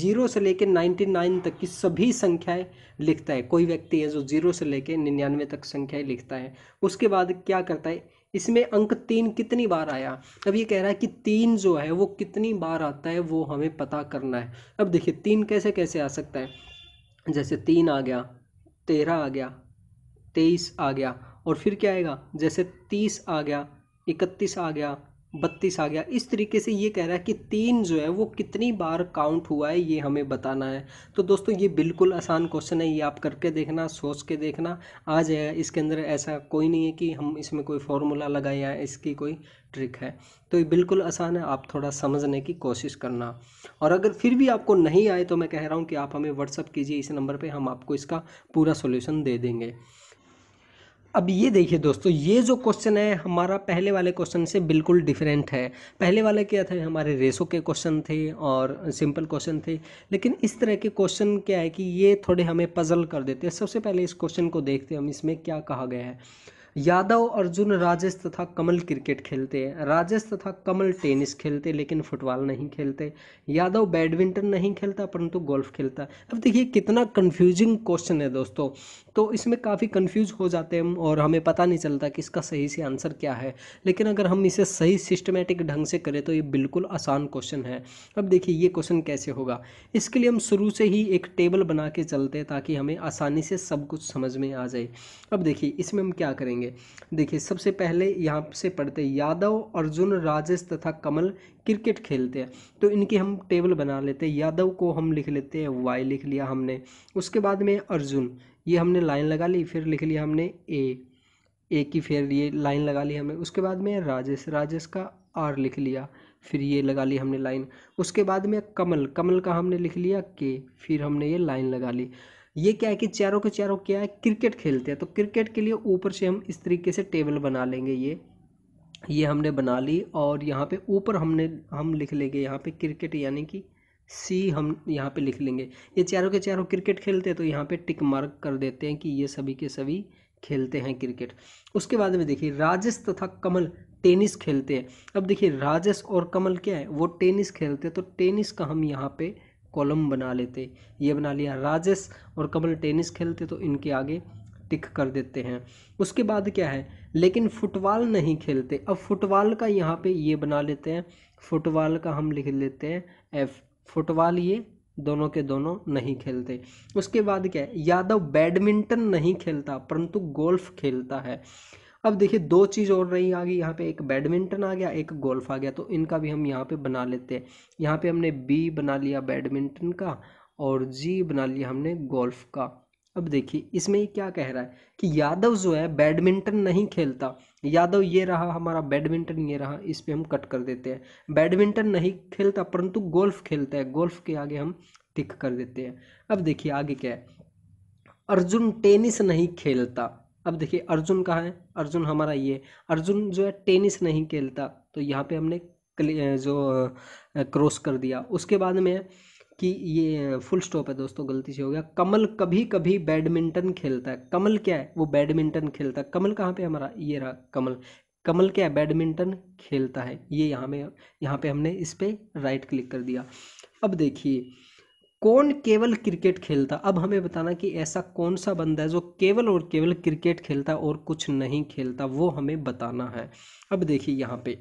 जीरो से लेकर 99 तक की सभी संख्याएं लिखता है कोई व्यक्ति है जो जीरो से लेकर निन्यानवे तक संख्याएं लिखता है उसके बाद क्या करता है इसमें अंक तीन कितनी बार आया अब ये कह रहा है कि तीन जो है वो कितनी बार आता है वो हमें पता करना है अब देखिए तीन कैसे कैसे आ सकता है जैसे तीन आ गया तेरह आ गया तेईस आ गया और फिर क्या आएगा जैसे तीस आ गया इकतीस आ गया बत्तीस आ गया इस तरीके से ये कह रहा है कि तीन जो है वो कितनी बार काउंट हुआ है ये हमें बताना है तो दोस्तों ये बिल्कुल आसान क्वेश्चन है ये आप करके देखना सोच के देखना आ जाएगा इसके अंदर ऐसा कोई नहीं है कि हम इसमें कोई फॉर्मूला लगाए या इसकी कोई ट्रिक है तो ये बिल्कुल आसान है आप थोड़ा समझने की कोशिश करना और अगर फिर भी आपको नहीं आए तो मैं कह रहा हूँ कि आप हमें व्हाट्सअप कीजिए इस नंबर पर हम आपको इसका पूरा सोल्यूशन दे देंगे अब ये देखिए दोस्तों ये जो क्वेश्चन है हमारा पहले वाले क्वेश्चन से बिल्कुल डिफरेंट है पहले वाले क्या थे हमारे रेसो के क्वेश्चन थे और सिंपल क्वेश्चन थे लेकिन इस तरह के क्वेश्चन क्या है कि ये थोड़े हमें पजल कर देते हैं सबसे पहले इस क्वेश्चन को देखते हैं हम इसमें क्या कहा गया है यादव अर्जुन राजेश तथा कमल क्रिकेट खेलते हैं राजेश तथा कमल टेनिस खेलते लेकिन फुटबॉल नहीं खेलते यादव बैडमिंटन नहीं खेलता परंतु गोल्फ खेलता अब देखिए कितना कन्फ्यूजिंग क्वेश्चन है दोस्तों तो इसमें काफ़ी कन्फ्यूज हो जाते हैं और हमें पता नहीं चलता कि इसका सही से आंसर क्या है लेकिन अगर हम इसे सही सिस्टमेटिक ढंग से करें तो ये बिल्कुल आसान क्वेश्चन है अब देखिए ये क्वेश्चन कैसे होगा इसके लिए हम शुरू से ही एक टेबल बना के चलते हैं ताकि हमें आसानी से सब कुछ समझ में आ जाए अब देखिए इसमें हम क्या करेंगे करेंगे देखिए सबसे पहले यहाँ से पढ़ते हैं यादव अर्जुन राजेश तथा कमल क्रिकेट खेलते हैं तो इनकी हम टेबल बना लेते हैं यादव को हम लिख लेते हैं वाई लिख लिया हमने उसके बाद में अर्जुन ये हमने लाइन लगा ली फिर लिख लिया हमने ए ए की फिर ये लाइन लगा ली हमने उसके बाद में राजेश राजेश का आर लिख लिया फिर ये लगा ली हमने लाइन उसके बाद में कमल कमल का हमने लिख लिया के फिर हमने ये लाइन लगा ली ये क्या है कि चारों के चारों क्या है क्रिकेट खेलते हैं तो क्रिकेट के लिए ऊपर से हम इस तरीके से टेबल बना लेंगे ये ये हमने बना ली और यहाँ पे ऊपर हमने हम लिख लेंगे यहाँ पे क्रिकेट यानी कि सी हम यहाँ पे लिख लेंगे ये चारों के चारों क्रिकेट खेलते हैं तो यहाँ पे टिक मार्क कर देते हैं कि ये सभी के सभी खेलते हैं क्रिकेट उसके बाद में देखिए राजेश तथा कमल टेनिस खेलते हैं अब देखिए राजेश और कमल क्या है वो टेनिस खेलते हैं तो टेनिस का हम यहाँ पर कॉलम बना लेते ये बना लिया राजेश और कमल टेनिस खेलते तो इनके आगे टिक कर देते हैं उसके बाद क्या है लेकिन फुटबॉल नहीं खेलते अब फुटबॉल का यहाँ पे ये बना लेते हैं फुटबॉल का हम लिख लेते हैं एफ फुटबॉल ये दोनों के दोनों नहीं खेलते उसके बाद क्या है यादव बैडमिंटन नहीं खेलता परंतु गोल्फ खेलता है अब देखिए दो चीज़ और रही आ गई यहाँ पे एक बैडमिंटन आ गया एक गोल्फ आ गया तो इनका भी हम यहाँ पे बना लेते हैं यहाँ पे हमने बी बना लिया बैडमिंटन का और जी बना लिया हमने गोल्फ का अब देखिए इसमें ये क्या कह रहा है कि यादव जो है बैडमिंटन नहीं खेलता यादव ये रहा हमारा बैडमिंटन ये रहा इस पर हम कट कर देते हैं बैडमिंटन नहीं खेलता परंतु गोल्फ खेलता है गोल्फ के आगे हम टिक कर देते हैं अब देखिए आगे क्या है अर्जुन टेनिस नहीं खेलता अब देखिए अर्जुन कहाँ है अर्जुन हमारा ये अर्जुन जो है टेनिस नहीं खेलता तो यहाँ पे हमने जो क्रॉस कर दिया उसके बाद में कि ये फुल स्टॉप है दोस्तों गलती से हो गया कमल कभी कभी बैडमिंटन खेलता है कमल क्या है वो बैडमिंटन खेलता है कमल कहाँ पे हमारा ये रहा कमल कमल क्या है बैडमिंटन खेलता है ये यहाँ में यहाँ पे हमने इस पर राइट क्लिक कर दिया अब देखिए कौन केवल क्रिकेट खेलता अब हमें बताना कि ऐसा कौन सा बंदा है जो केवल और केवल क्रिकेट खेलता और कुछ नहीं खेलता वो हमें बताना है अब देखिए यहाँ पे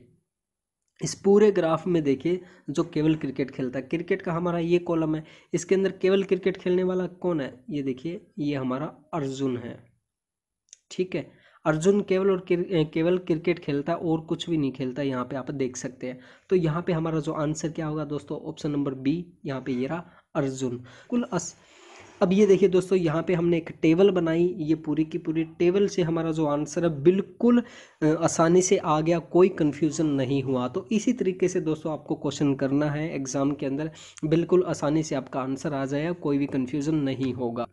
इस पूरे ग्राफ में देखिए जो केवल क्रिकेट खेलता है क्रिकेट का हमारा ये कॉलम है इसके अंदर केवल क्रिकेट खेलने वाला कौन है ये देखिए ये हमारा अर्जुन है ठीक है अर्जुन केवल और किर, केवल क्रिकेट खेलता है और कुछ भी नहीं खेलता यहाँ पे आप देख सकते हैं तो यहाँ पे हमारा जो आंसर क्या होगा दोस्तों ऑप्शन नंबर बी यहाँ पे ये रहा अर्जुन कुल अस अब ये देखिए दोस्तों यहाँ पे हमने एक टेबल बनाई ये पूरी की पूरी टेबल से हमारा जो आंसर है बिल्कुल आसानी से आ गया कोई कन्फ्यूज़न नहीं हुआ तो इसी तरीके से दोस्तों आपको क्वेश्चन करना है एग्ज़ाम के अंदर बिल्कुल आसानी से आपका आंसर आ जाएगा कोई भी कन्फ्यूज़न नहीं होगा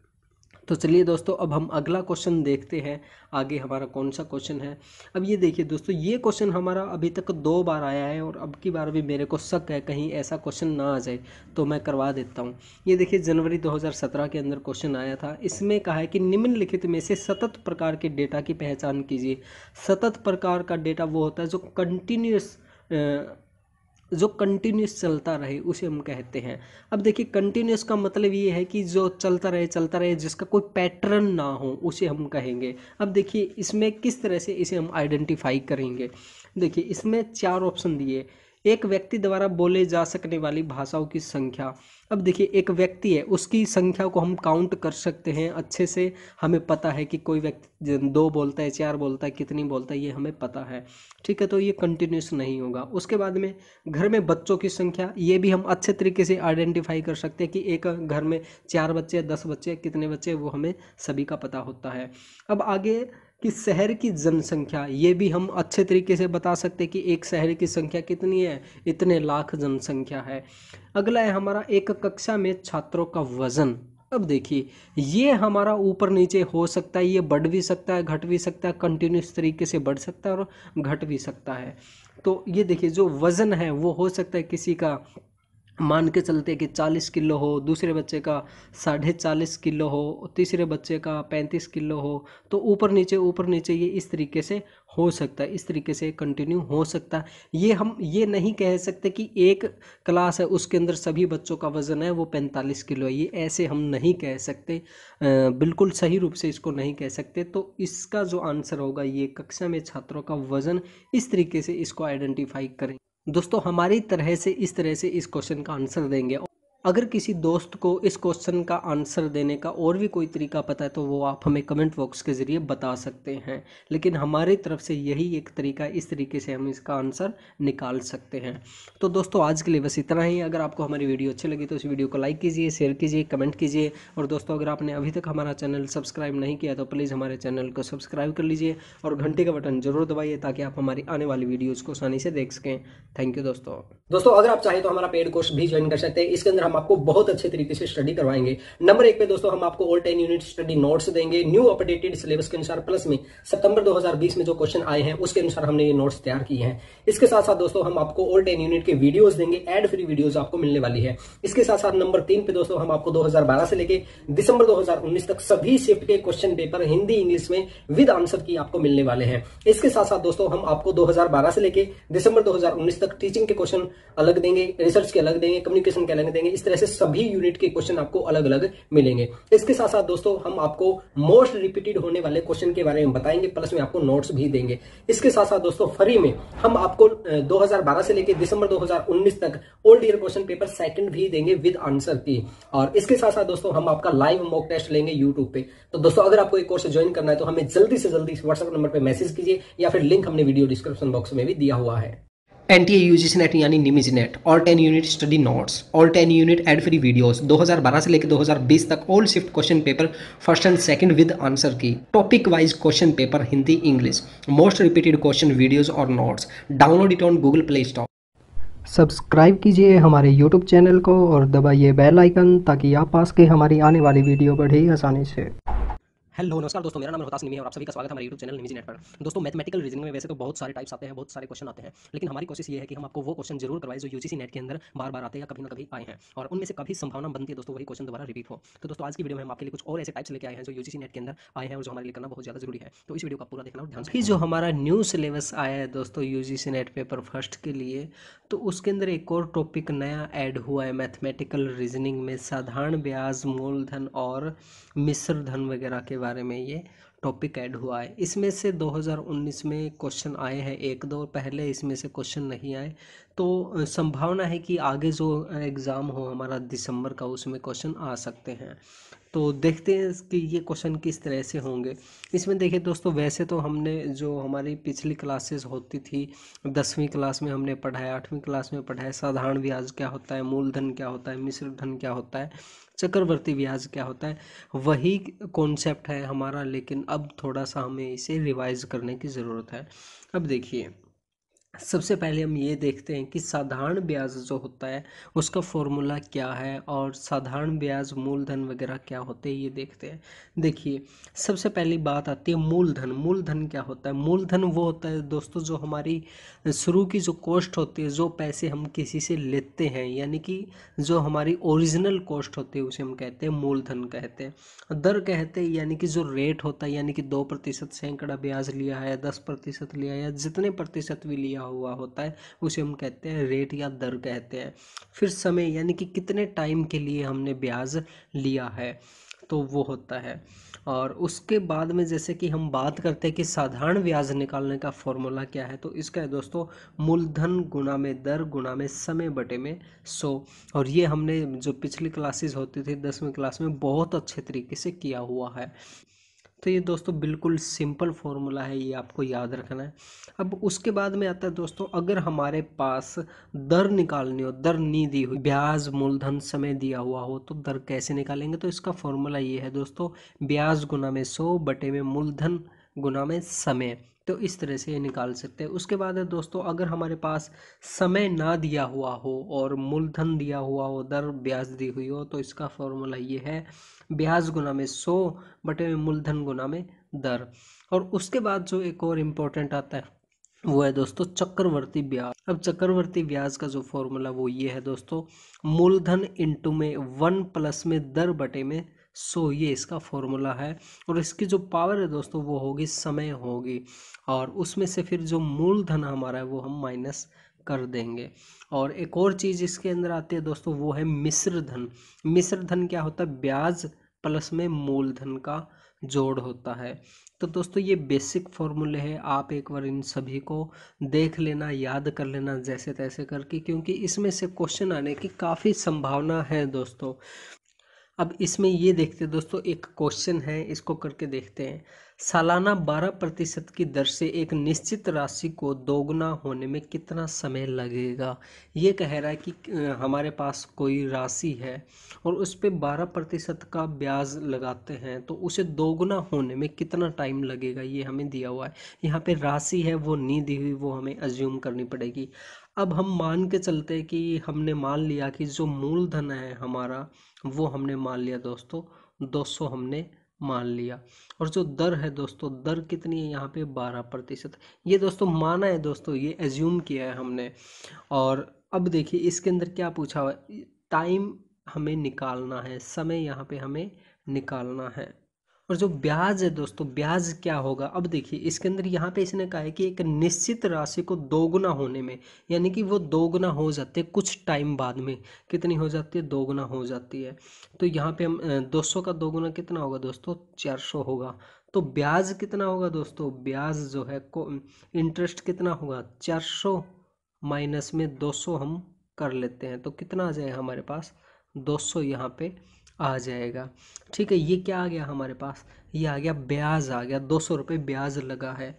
तो चलिए दोस्तों अब हम अगला क्वेश्चन देखते हैं आगे हमारा कौन सा क्वेश्चन है अब ये देखिए दोस्तों ये क्वेश्चन हमारा अभी तक दो बार आया है और अब की बार भी मेरे को शक है कहीं ऐसा क्वेश्चन ना आ जाए तो मैं करवा देता हूँ ये देखिए जनवरी 2017 के अंदर क्वेश्चन आया था इसमें कहा है कि निम्नलिखित में से सतत प्रकार के डेटा की पहचान कीजिए सतत प्रकार का डेटा वो होता है जो कंटिन्यूस जो कंटिन्यूस चलता रहे उसे हम कहते हैं अब देखिए कंटिन्यूस का मतलब ये है कि जो चलता रहे चलता रहे जिसका कोई पैटर्न ना हो उसे हम कहेंगे अब देखिए इसमें किस तरह से इसे हम आइडेंटिफाई करेंगे देखिए इसमें चार ऑप्शन दिए एक व्यक्ति द्वारा बोले जा सकने वाली भाषाओं की संख्या अब देखिए एक व्यक्ति है उसकी संख्या को हम काउंट कर सकते हैं अच्छे से हमें पता है कि कोई व्यक्ति दो बोलता है चार बोलता है कितनी बोलता है ये हमें पता है ठीक है तो ये कंटिन्यूस नहीं होगा उसके बाद में घर में बच्चों की संख्या ये भी हम अच्छे तरीके से आइडेंटिफाई कर सकते हैं कि एक घर में चार बच्चे दस बच्चे कितने बच्चे वो हमें सभी का पता होता है अब आगे कि शहर की जनसंख्या ये भी हम अच्छे तरीके से बता सकते हैं कि एक शहर की संख्या कितनी है इतने लाख जनसंख्या है अगला है हमारा एक कक्षा में छात्रों का वजन अब देखिए ये हमारा ऊपर नीचे हो सकता है ये बढ़ भी सकता है घट भी सकता है कंटिन्यूस तरीके से बढ़ सकता है और घट भी सकता है तो ये देखिए जो वज़न है वो हो सकता है किसी का मान के चलते कि चालीस किलो हो दूसरे बच्चे का साढ़े चालीस किलो हो तीसरे बच्चे का पैंतीस किलो हो तो ऊपर नीचे ऊपर नीचे ये इस तरीके से हो सकता है इस तरीके से कंटिन्यू हो सकता है ये हम ये नहीं कह सकते कि एक क्लास है उसके अंदर सभी बच्चों का वज़न है वो पैंतालीस किलो है ये ऐसे हम नहीं कह सकते बिल्कुल सही रूप से इसको नहीं कह सकते तो इसका जो आंसर होगा ये कक्षा में छात्रों का वज़न इस तरीके से इसको आइडेंटिफाई करें दोस्तों हमारी तरह से इस तरह से इस क्वेश्चन का आंसर देंगे अगर किसी दोस्त को इस क्वेश्चन का आंसर देने का और भी कोई तरीका पता है तो वो आप हमें कमेंट बॉक्स के ज़रिए बता सकते हैं लेकिन हमारी तरफ से यही एक तरीका इस तरीके से हम इसका आंसर निकाल सकते हैं तो दोस्तों आज के लिए बस इतना ही अगर आपको हमारी वीडियो अच्छी लगी तो इस वीडियो को लाइक कीजिए शेयर कीजिए कमेंट कीजिए और दोस्तों अगर आपने अभी तक हमारा चैनल सब्सक्राइब नहीं किया तो प्लीज़ हमारे चैनल को सब्सक्राइब कर लीजिए और घंटे का बटन जरूर दबाइए ताकि आप हमारी आने वाली वीडियोज़ को आसानी से देख सकें थैंक यू दोस्तों दोस्तों अगर आप चाहें तो हमारा पेड कोर्स भी ज्वाइन कर सकते हैं इसके अंदर हम आपको बहुत अच्छे तरीके से स्टडी करवाएंगे नंबर एक पे दोस्तों हम आपको all ten unit study notes देंगे न्यू अपडेटेड सिलेबस के अनुसार प्लस में सितंबर 2020 में जो क्वेश्चन आए हैं उसके अनुसार हमने ये नोट्स तैयार किए हैं इसके साथ साथ दोस्तों हम आपको ऑल टेन यूनिट के वीडियोज देंगे एड फ्री वीडियोज आपको मिलने वाली है इसके साथ साथ नंबर तीन पे दोस्तों हम आपको दो से लेकर दिसंबर दो तक सभी शिफ्ट के क्वेश्चन पेपर हिंदी इंग्लिश में विद आंसर की आपको मिलने वाले हैं इसके साथ साथ दोस्तों हम आपको दो से लेकर दिसंबर दो तक टीचिंग के क्वेश्चन अलग देंगे रिसर्च के अलग देंगे कम्युनिकेशन के अलग देंगे इस तरह से सभी यूनिट के क्वेश्चन आपको अलग अलग मिलेंगे इसके साथ साथ दोस्तों हम आपको मोस्ट रिपीटेड होने वाले क्वेश्चन के बारे में बताएंगे प्लस में आपको नोट्स भी देंगे इसके साथ साथ दोस्तों फ्री में हम आपको 2012 से लेकर दिसंबर 2019 तक old year question paper second भी देंगे विद आंसर की और इसके साथ साथ दोस्तों हम आपका लाइव मॉक टेस्ट लेंगे यूट्यूब पे तो दोस्तों अगर आपको एक कोर्स ज्वाइन करना है तो हमें जल्दी से जल्दी व्हाट्सएप नंबर पर मैसेज कीजिए या फिर लिंक हमने वीडियो डिस्क्रिप्शन बॉक्स में भी दिया हुआ है एन टी नेट यानी निमिज NET all ten unit study notes all ten unit ad free हज़ार 2012 से लेकर 2020 तक all shift question paper first and second with answer key topic wise question paper Hindi English most repeated question videos और notes download it on Google Play store subscribe कीजिए हमारे YouTube channel को और दबाइए बेल आइकन ताकि आप पास के हमारी आने वाली वीडियो बढ़े आसानी से हेलो नमस्कार दोस्तों मेरा नाम रोहतास निमी है और आप सभी का स्वागत है हमारे यूट्यूब चैनल निमी नेट पर दोस्तों मैथमेटिकल रीजनिंग में वैसे तो बहुत सारे टाइप्स आते हैं बहुत सारे क्वेश्चन आते हैं लेकिन हमारी कोशिश ये है कि हम आपको वो क्वेश्चन जरूर करवाए जो यूजीसी नेट के अंदर बार बार आते हैं या कभी ना कभी आए हैं और उनमें से कभी संभावना बनती है दोस्तों वही क्वेश्चन दोबारा रिपीट हो तो दोस्तों आज की वीडियो में हम आपके लिए कुछ और ऐसे टाइप्स लेके आए हैं जो यूजीसी नेट के अंदर आए हैं और जो हमारे लिए करना बहुत ज्यादा जरूरी है तो इस वीडियो का पूरा देखना और ध्यान से जो हमारा न्यू सिलेबस आया है दोस्तों यूजीसी नेट पेपर फर्स्ट के लिए तो उसके अंदर एक और टॉपिक नया ऐड हुआ है मैथमेटिकल रीजनिंग में साधारण ब्याज मूलधन और मिस्र धन वगैरह के बारे में ये टॉपिक ऐड हुआ है इसमें से 2019 में क्वेश्चन आए हैं एक दो पहले इसमें से क्वेश्चन नहीं आए तो संभावना है कि आगे जो एग्ज़ाम हो हमारा दिसंबर का उसमें क्वेश्चन आ सकते हैं तो देखते हैं कि ये क्वेश्चन किस तरह से होंगे इसमें देखिए दोस्तों वैसे तो हमने जो हमारी पिछली क्लासेस होती थी दसवीं क्लास में हमने पढ़ाया आठवीं क्लास में पढ़ाया साधारण ब्याज क्या होता है मूलधन क्या होता है मिश्र धन क्या होता है चक्रवर्ती ब्याज क्या होता है वही कॉन्सेप्ट है हमारा लेकिन अब थोड़ा सा हमें इसे रिवाइज करने की ज़रूरत है अब देखिए सबसे पहले हम ये देखते हैं कि साधारण ब्याज जो होता है उसका फॉर्मूला क्या है और साधारण ब्याज मूलधन वगैरह क्या होते हैं ये देखते हैं देखिए सबसे पहली बात आती है मूलधन मूलधन क्या होता है मूलधन वो होता है दोस्तों जो हमारी शुरू की जो कॉस्ट होती है जो पैसे हम किसी से लेते हैं यानी कि जो हमारी ओरिजिनल कॉस्ट होती है उसे हम कहते हैं मूलधन कहते हैं दर कहते हैं यानी कि जो रेट होता है यानी कि दो प्रतिशत सैकड़ा ब्याज लिया है दस प्रतिशत लिया है जितने प्रतिशत भी लिया हुआ होता है उसे हम कहते हैं रेट या दर कहते हैं फिर समय यानी कि कितने टाइम के लिए हमने ब्याज लिया है तो वो होता है और उसके बाद में जैसे कि हम बात करते हैं कि साधारण ब्याज निकालने का फॉर्मूला क्या है तो इसका है दोस्तों मूलधन गुना में दर गुना में समय बटे में सौ और ये हमने जो पिछली क्लासेस होती थी दसवीं क्लास में बहुत अच्छे तरीके से किया हुआ है तो ये दोस्तों बिल्कुल सिंपल फॉर्मूला है ये आपको याद रखना है अब उसके बाद में आता है दोस्तों अगर हमारे पास दर निकालनी हो दर नहीं दी हुई ब्याज मूलधन समय दिया हुआ हो तो दर कैसे निकालेंगे तो इसका फॉर्मूला ये है दोस्तों ब्याज गुना में सौ बटे में मूलधन गुना में समय तो इस तरह से ये निकाल सकते हैं उसके बाद है दोस्तों अगर हमारे पास समय ना दिया हुआ हो और मूलधन दिया हुआ हो दर ब्याज दी हुई हो तो इसका फॉर्मूला ये है ब्याज गुना में सो बटे में मूलधन गुना में दर और उसके बाद जो एक और इम्पोर्टेंट आता है वो है दोस्तों चक्रवर्ती ब्याज अब चक्रवर्ती ब्याज का जो फॉर्मूला वो ये है दोस्तों मूलधन इंटू में वन प्लस में दर बटे में सो ये इसका फॉर्मूला है और इसकी जो पावर है दोस्तों वो होगी समय होगी और उसमें से फिर जो मूलधन हमारा है वो हम माइनस कर देंगे और एक और चीज़ इसके अंदर आती है दोस्तों वो है मिश्र धन मिश्र धन क्या होता है ब्याज प्लस में मूलधन का जोड़ होता है तो दोस्तों ये बेसिक फॉर्मूले हैं आप एक बार इन सभी को देख लेना याद कर लेना जैसे तैसे करके क्योंकि इसमें से क्वेश्चन आने की काफ़ी संभावना है दोस्तों अब इसमें ये देखते हैं दोस्तों एक क्वेश्चन है इसको करके देखते हैं सालाना 12 प्रतिशत की दर से एक निश्चित राशि को दोगुना होने में कितना समय लगेगा ये कह रहा है कि हमारे पास कोई राशि है और उस पर बारह प्रतिशत का ब्याज लगाते हैं तो उसे दोगुना होने में कितना टाइम लगेगा ये हमें दिया हुआ है यहाँ पे राशि है वो नहीं दी हुई वो हमें अज्यूम करनी पड़ेगी अब हम मान के चलते हैं कि हमने मान लिया कि जो मूलधन है हमारा वो हमने मान लिया दोस्तों दो हमने मान लिया और जो दर है दोस्तों दर कितनी है यहाँ पे बारह प्रतिशत ये दोस्तों माना है दोस्तों ये एज्यूम किया है हमने और अब देखिए इसके अंदर क्या पूछा हुआ टाइम हमें निकालना है समय यहाँ पे हमें निकालना है और जो ब्याज है दोस्तों ब्याज क्या होगा अब देखिए इसके अंदर यहाँ पे इसने कहा है कि एक निश्चित राशि को दोगुना होने में यानी कि वो दोगुना हो जाते हैं कुछ टाइम बाद में कितनी हो जाती है दोगुना हो जाती है तो यहाँ पे हम दो सौ का दोगुना कितना होगा दोस्तों चार सौ होगा तो ब्याज कितना होगा दोस्तों ब्याज जो है को इंटरेस्ट कितना होगा चार सौ माइनस में दो सौ हम कर लेते हैं तो कितना आ जाए हमारे पास दो सौ यहाँ पे आ जाएगा ठीक है ये क्या आ गया हमारे पास ये आ गया ब्याज आ गया दो सौ रुपये ब्याज लगा है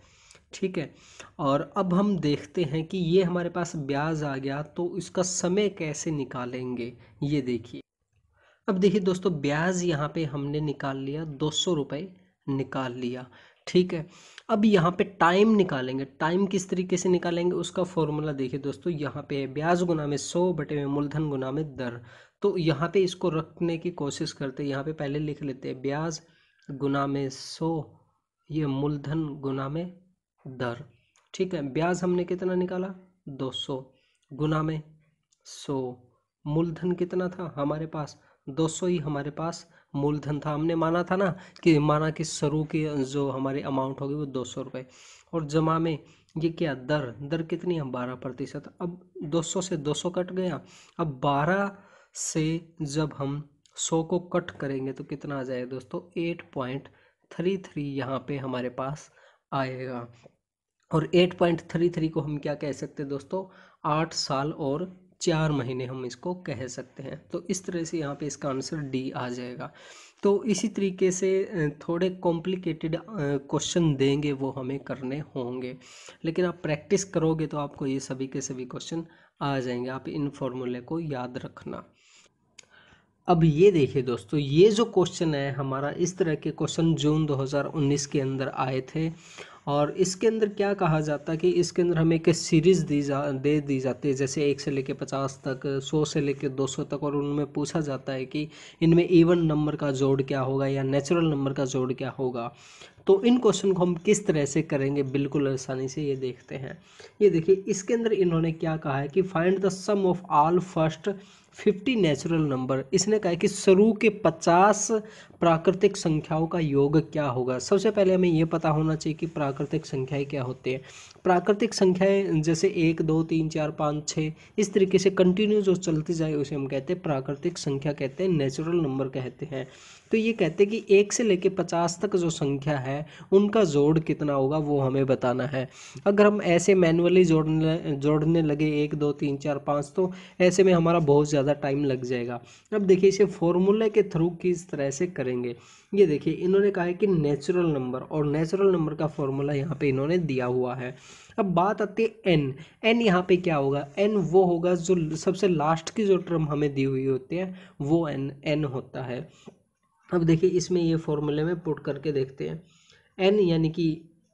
ठीक है और अब हम देखते हैं कि ये हमारे पास ब्याज आ गया तो इसका समय कैसे निकालेंगे ये देखिए अब देखिए दोस्तों ब्याज यहाँ पे हमने निकाल लिया दो सौ रुपये निकाल लिया ठीक है अब यहाँ पे टाइम निकालेंगे टाइम किस तरीके से निकालेंगे उसका फॉर्मूला देखिए दोस्तों यहाँ पे है ब्याज गुना में सौ बटे में मूलधन गुना में दर तो यहाँ पे इसको रखने की कोशिश करते हैं यहाँ पे पहले लिख लेते हैं ब्याज गुना में सो ये मूलधन गुना में दर ठीक है ब्याज हमने कितना निकाला दो सौ गुना में सो मूलधन कितना था हमारे पास दो सौ ही हमारे पास मूलधन था हमने माना था ना कि माना कि शुरू की जो हमारी अमाउंट होगी वो दो सौ रुपये और जमा में ये क्या दर दर कितनी है बारह प्रतिशत अब दो सौ से दो सौ कट गया अब बारह से जब हम सौ को कट करेंगे तो कितना आ जाएगा दोस्तों एट पॉइंट थ्री थ्री यहाँ पे हमारे पास आएगा और एट पॉइंट थ्री थ्री को हम क्या कह सकते हैं दोस्तों आठ साल और चार महीने हम इसको कह सकते हैं तो इस तरह से यहाँ पे इसका आंसर डी आ जाएगा तो इसी तरीके से थोड़े कॉम्प्लिकेटेड क्वेश्चन देंगे वो हमें करने होंगे लेकिन आप प्रैक्टिस करोगे तो आपको ये सभी के सभी क्वेश्चन आ जाएंगे आप इन फॉर्मूले को याद रखना अब ये देखिए दोस्तों ये जो क्वेश्चन है हमारा इस तरह के क्वेश्चन जून 2019 के अंदर आए थे और इसके अंदर क्या कहा जाता है कि इसके अंदर हमें एक सीरीज़ दी जा दे दी जाती है जैसे एक से लेके पचास तक सौ से लेके दो सौ तक और उनमें पूछा जाता है कि इनमें इवन नंबर का जोड़ क्या होगा या नेचुरल नंबर का जोड़ क्या होगा तो इन क्वेश्चन को हम किस तरह से करेंगे बिल्कुल आसानी से ये देखते हैं ये देखिए इसके अंदर इन्होंने क्या कहा है कि find the sum of all first fifty natural number इसने कहा है कि शुरू के पचास प्राकृतिक संख्याओं का योग क्या होगा सबसे पहले हमें यह पता होना चाहिए कि प्राकृतिक संख्याएं क्या होती हैं प्राकृतिक संख्याएं जैसे एक दो तीन चार पाँच छः इस तरीके से कंटिन्यू जो चलती जाए उसे हम कहते हैं प्राकृतिक संख्या कहते हैं नेचुरल नंबर कहते हैं तो ये कहते हैं कि एक से लेके पचास तक जो संख्या है उनका जोड़ कितना होगा वो हमें बताना है अगर हम ऐसे मैनुअली जोड़ने जोड़ने लगे एक दो तीन चार पाँच तो ऐसे में हमारा बहुत ज़्यादा टाइम लग जाएगा अब देखिए इसे फॉर्मूले के थ्रू किस तरह से करेंगे ये देखिए इन्होंने कहा है कि नेचुरल नंबर और नेचुरल नंबर का फॉर्मूला यहाँ पे इन्होंने दिया हुआ है अब बात आती है एन एन यहाँ पे क्या होगा एन वो होगा जो सबसे लास्ट की जो टर्म हमें दी हुई होती है वो एन एन होता है अब देखिए इसमें ये फॉर्मूले में पुट करके देखते हैं एन यानी कि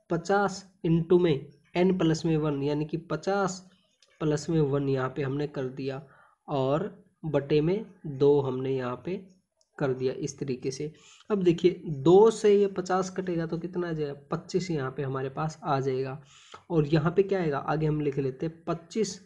पचास इंटू में एन प्लस में वन यानी कि पचास प्लस में वन यहाँ पे हमने कर दिया और बटे में दो हमने यहाँ पे कर दिया इस तरीके से अब देखिए दो से ये पचास कटेगा तो कितना आ जाएगा पच्चीस यहाँ पे हमारे पास आ जाएगा और यहाँ पे क्या आएगा आगे हम लिख लेते हैं पच्चीस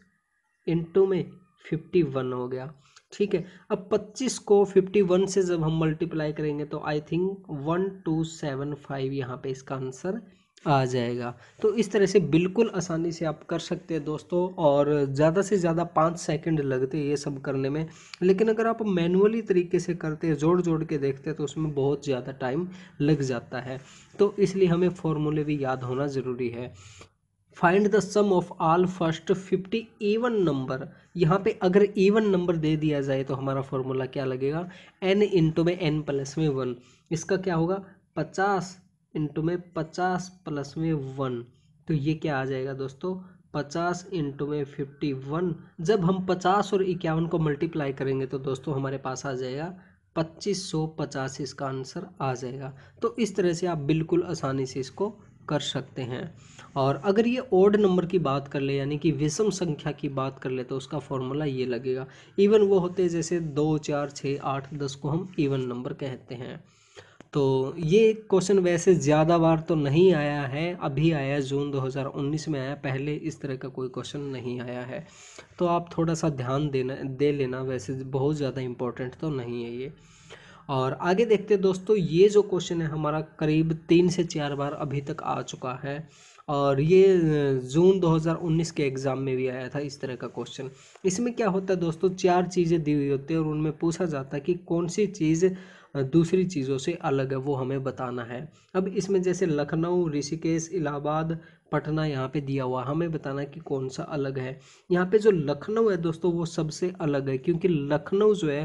इंटू में फिफ्टी वन हो गया ठीक है अब 25 को 51 से जब हम मल्टीप्लाई करेंगे तो I think one two seven five यहाँ पे इसका आंसर आ जाएगा तो इस तरह से बिल्कुल आसानी से आप कर सकते हैं दोस्तों और ज़्यादा से ज़्यादा पाँच सेकंड लगते हैं ये सब करने में लेकिन अगर आप मैनुअली तरीके से करते हैं जोड़ जोड़ के देखते हैं तो उसमें बहुत ज़्यादा टाइम लग जाता है तो इसलिए हमें फॉर्मूले भी याद होना ज़रूरी है find the sum of all first fifty even number यहाँ पे अगर एवन नंबर दे दिया जाए तो हमारा फॉर्मूला क्या लगेगा एन इंटू में एन प्लस में वन इसका क्या होगा पचास इंटू में पचास प्लस में वन तो ये क्या आ जाएगा दोस्तों पचास इंटू में फिफ्टी वन जब हम पचास और इक्यावन को मल्टीप्लाई करेंगे तो दोस्तों हमारे पास आ जाएगा पच्चीस सौ पचास इसका आंसर आ जाएगा तो इस तरह से आप बिल्कुल आसानी से इसको कर सकते हैं और अगर ये ओड नंबर की बात कर ले यानी कि विषम संख्या की बात कर ले तो उसका फॉर्मूला ये लगेगा इवन वो होते हैं जैसे दो चार छः आठ दस को हम इवन नंबर कहते हैं तो ये क्वेश्चन वैसे ज़्यादा बार तो नहीं आया है अभी आया जून 2019 में आया पहले इस तरह का कोई क्वेश्चन नहीं आया है तो आप थोड़ा सा ध्यान देना दे लेना वैसे बहुत ज़्यादा इम्पोर्टेंट तो नहीं है ये और आगे देखते हैं दोस्तों ये जो क्वेश्चन है हमारा करीब तीन से चार बार अभी तक आ चुका है और ये जून 2019 के एग्ज़ाम में भी आया था इस तरह का क्वेश्चन इसमें क्या होता है दोस्तों चार चीज़ें दी हुई होती है और उनमें पूछा जाता है कि कौन सी चीज़ दूसरी चीज़ों से अलग है वो हमें बताना है अब इसमें जैसे लखनऊ ऋषिकेश इलाहाबाद पटना यहाँ पे दिया हुआ हमें बताना कि कौन सा अलग है यहाँ पे जो लखनऊ है दोस्तों वो सबसे अलग है क्योंकि लखनऊ जो है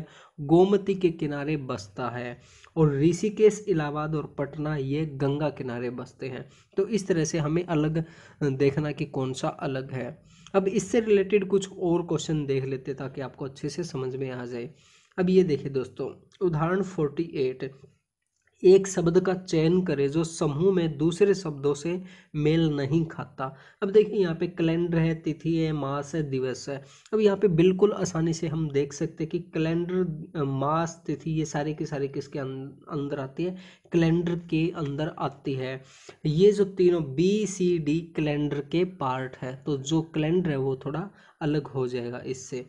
गोमती के किनारे बसता है और ऋषिकेश इलाहाबाद और पटना ये गंगा किनारे बसते हैं तो इस तरह से हमें अलग देखना कि कौन सा अलग है अब इससे रिलेटेड कुछ और क्वेश्चन देख लेते ताकि आपको अच्छे से समझ में आ जाए अब ये देखिए दोस्तों उदाहरण फोर्टी एट एक शब्द का चयन करें जो समूह में दूसरे शब्दों से मेल नहीं खाता अब देखिए यहाँ पे कैलेंडर है तिथि है मास है दिवस है अब यहाँ पे बिल्कुल आसानी से हम देख सकते हैं कि कैलेंडर मास तिथि ये सारे के सारे किसके अं-, अंदर आती है कैलेंडर के अंदर आती है ये जो तीनों बी सी डी कैलेंडर के पार्ट है तो जो कैलेंडर है वो थोड़ा अलग हो जाएगा इससे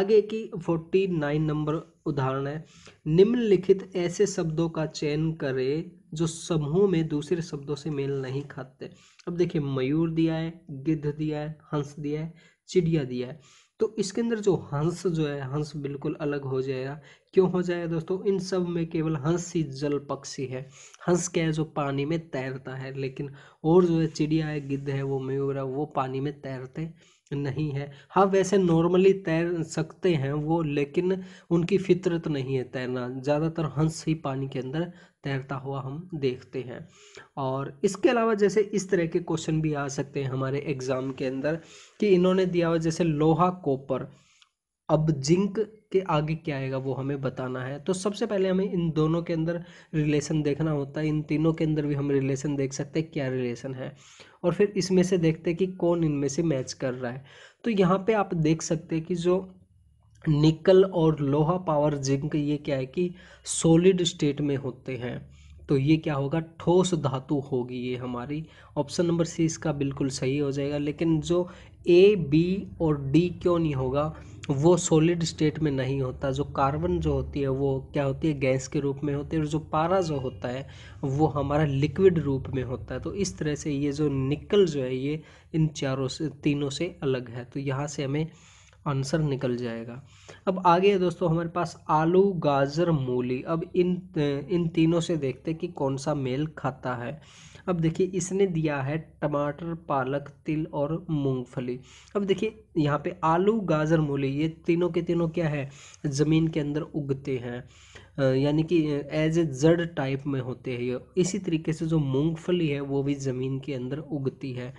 आगे की फोर्टी नाइन नंबर उदाहरण है निम्नलिखित ऐसे शब्दों का चयन करें जो समूह में दूसरे शब्दों से मेल नहीं खाते अब देखिए मयूर दिया है गिद्ध दिया है हंस दिया है चिड़िया दिया है तो इसके अंदर जो हंस जो है हंस बिल्कुल अलग हो जाएगा क्यों हो जाएगा दोस्तों इन सब में केवल हंस ही जल पक्षी है हंस क्या है जो पानी में तैरता है लेकिन और जो है चिड़िया है गिद्ध है वो मयूर है वो पानी में तैरते नहीं है हाँ वैसे नॉर्मली तैर सकते हैं वो लेकिन उनकी फितरत नहीं है तैरना ज़्यादातर हंस ही पानी के अंदर तैरता हुआ हम देखते हैं और इसके अलावा जैसे इस तरह के क्वेश्चन भी आ सकते हैं हमारे एग्ज़ाम के अंदर कि इन्होंने दिया हुआ जैसे लोहा कोपर अब जिंक के आगे क्या आएगा वो हमें बताना है तो सबसे पहले हमें इन दोनों के अंदर रिलेशन देखना होता है इन तीनों के अंदर भी हम रिलेशन देख सकते हैं क्या रिलेशन है और फिर इसमें से देखते हैं कि कौन इनमें से मैच कर रहा है तो यहाँ पे आप देख सकते हैं कि जो निकल और लोहा पावर जिंक ये क्या है कि सॉलिड स्टेट में होते हैं तो ये क्या होगा ठोस धातु होगी ये हमारी ऑप्शन नंबर सी इसका बिल्कुल सही हो जाएगा लेकिन जो ए बी और डी क्यों नहीं होगा वो सॉलिड स्टेट में नहीं होता जो कार्बन जो होती है वो क्या होती है गैस के रूप में होती है और जो पारा जो होता है वो हमारा लिक्विड रूप में होता है तो इस तरह से ये जो निकल जो है ये इन चारों से तीनों से अलग है तो यहाँ से हमें आंसर निकल जाएगा अब आगे है दोस्तों हमारे पास आलू गाजर मूली अब इन इन तीनों से देखते हैं कि कौन सा मेल खाता है अब देखिए इसने दिया है टमाटर पालक तिल और मूंगफली अब देखिए यहाँ पे आलू गाजर मूली ये तीनों के तीनों क्या है ज़मीन के अंदर उगते हैं यानी कि एज ए जड़ टाइप में होते हैं ये इसी तरीके से जो मूंगफली है वो भी ज़मीन के अंदर उगती है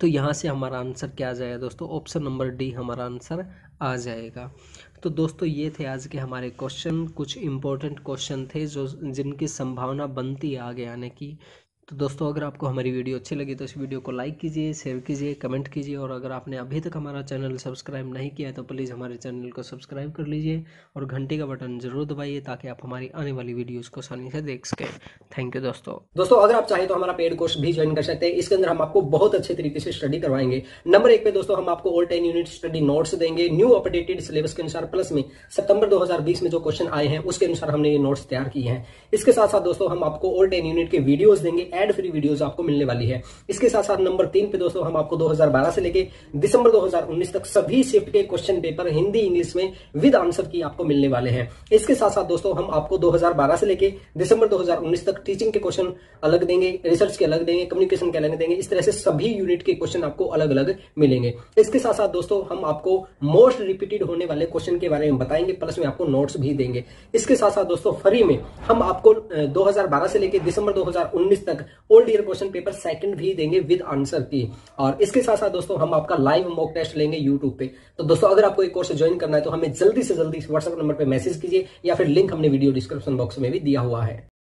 तो यहाँ से हमारा आंसर क्या आ जाएगा दोस्तों ऑप्शन नंबर डी हमारा आंसर आ जाएगा तो दोस्तों ये थे आज के हमारे क्वेश्चन कुछ इम्पोर्टेंट क्वेश्चन थे जो जिनकी संभावना बनती है आगे आने की तो दोस्तों अगर आपको हमारी वीडियो अच्छी लगी तो इस वीडियो को लाइक कीजिए शेयर कीजिए कमेंट कीजिए और अगर आपने अभी तक हमारा चैनल सब्सक्राइब नहीं किया है तो प्लीज़ हमारे चैनल को सब्सक्राइब कर लीजिए और घंटे का बटन जरूर दबाइए ताकि आप हमारी आने वाली वीडियोज़ को आसानी से देख सकें थैंक यू दोस्तों दोस्तों अगर आप चाहें तो हमारा पेड कोर्स भी ज्वाइन कर सकते हैं इसके अंदर हम आपको बहुत अच्छे तरीके से स्टडी करवाएंगे नंबर एक पे दोस्तों हम आपको old ten unit study notes देंगे न्यू अपडेटेड सिलेबस के अनुसार प्लस में सितंबर 2020 में जो क्वेश्चन आए हैं उसके अनुसार हमने ये नोट्स तैयार किए हैं इसके साथ साथ दोस्तों हम आपको ओल्ड टेन यूनिट के वीडियोज देंगे एड फ्री वीडियोस आपको मिलने वाली है इसके साथ साथ नंबर तीन पे दोस्तों हम आपको 2012 से लेके दिसंबर 2019 तक सभी शिफ्ट के क्वेश्चन पेपर हिंदी इंग्लिश में विद आंसर की आपको मिलने वाले हैं इसके साथ साथ दोस्तों हम आपको 2012 से लेके दिसंबर 2019 तक टीचिंग के क्वेश्चन अलग देंगे रिसर्च के अलग देंगे कम्युनिकेशन के अलग देंगे इस तरह से सभी यूनिट के क्वेश्चन आपको अलग अलग मिलेंगे इसके साथ साथ दोस्तों हम आपको मोस्ट रिपीटेड होने वाले क्वेश्चन के बारे में बताएंगे प्लस में आपको नोट्स भी देंगे इसके साथ साथ दोस्तों फ्री में हम आपको 2012 से लेकर दिसंबर 2019 तक old year question paper second भी देंगे विद आंसर की और इसके साथ साथ दोस्तों हम आपका लाइव मॉक टेस्ट लेंगे यूट्यूब पे तो दोस्तों अगर आपको एक कोर्स ज्वाइन करना है तो हमें जल्दी से जल्दी व्हाट्सएप नंबर पर मैसेज कीजिए या फिर लिंक हमने वीडियो डिस्क्रिप्शन बॉक्स में भी दिया हुआ है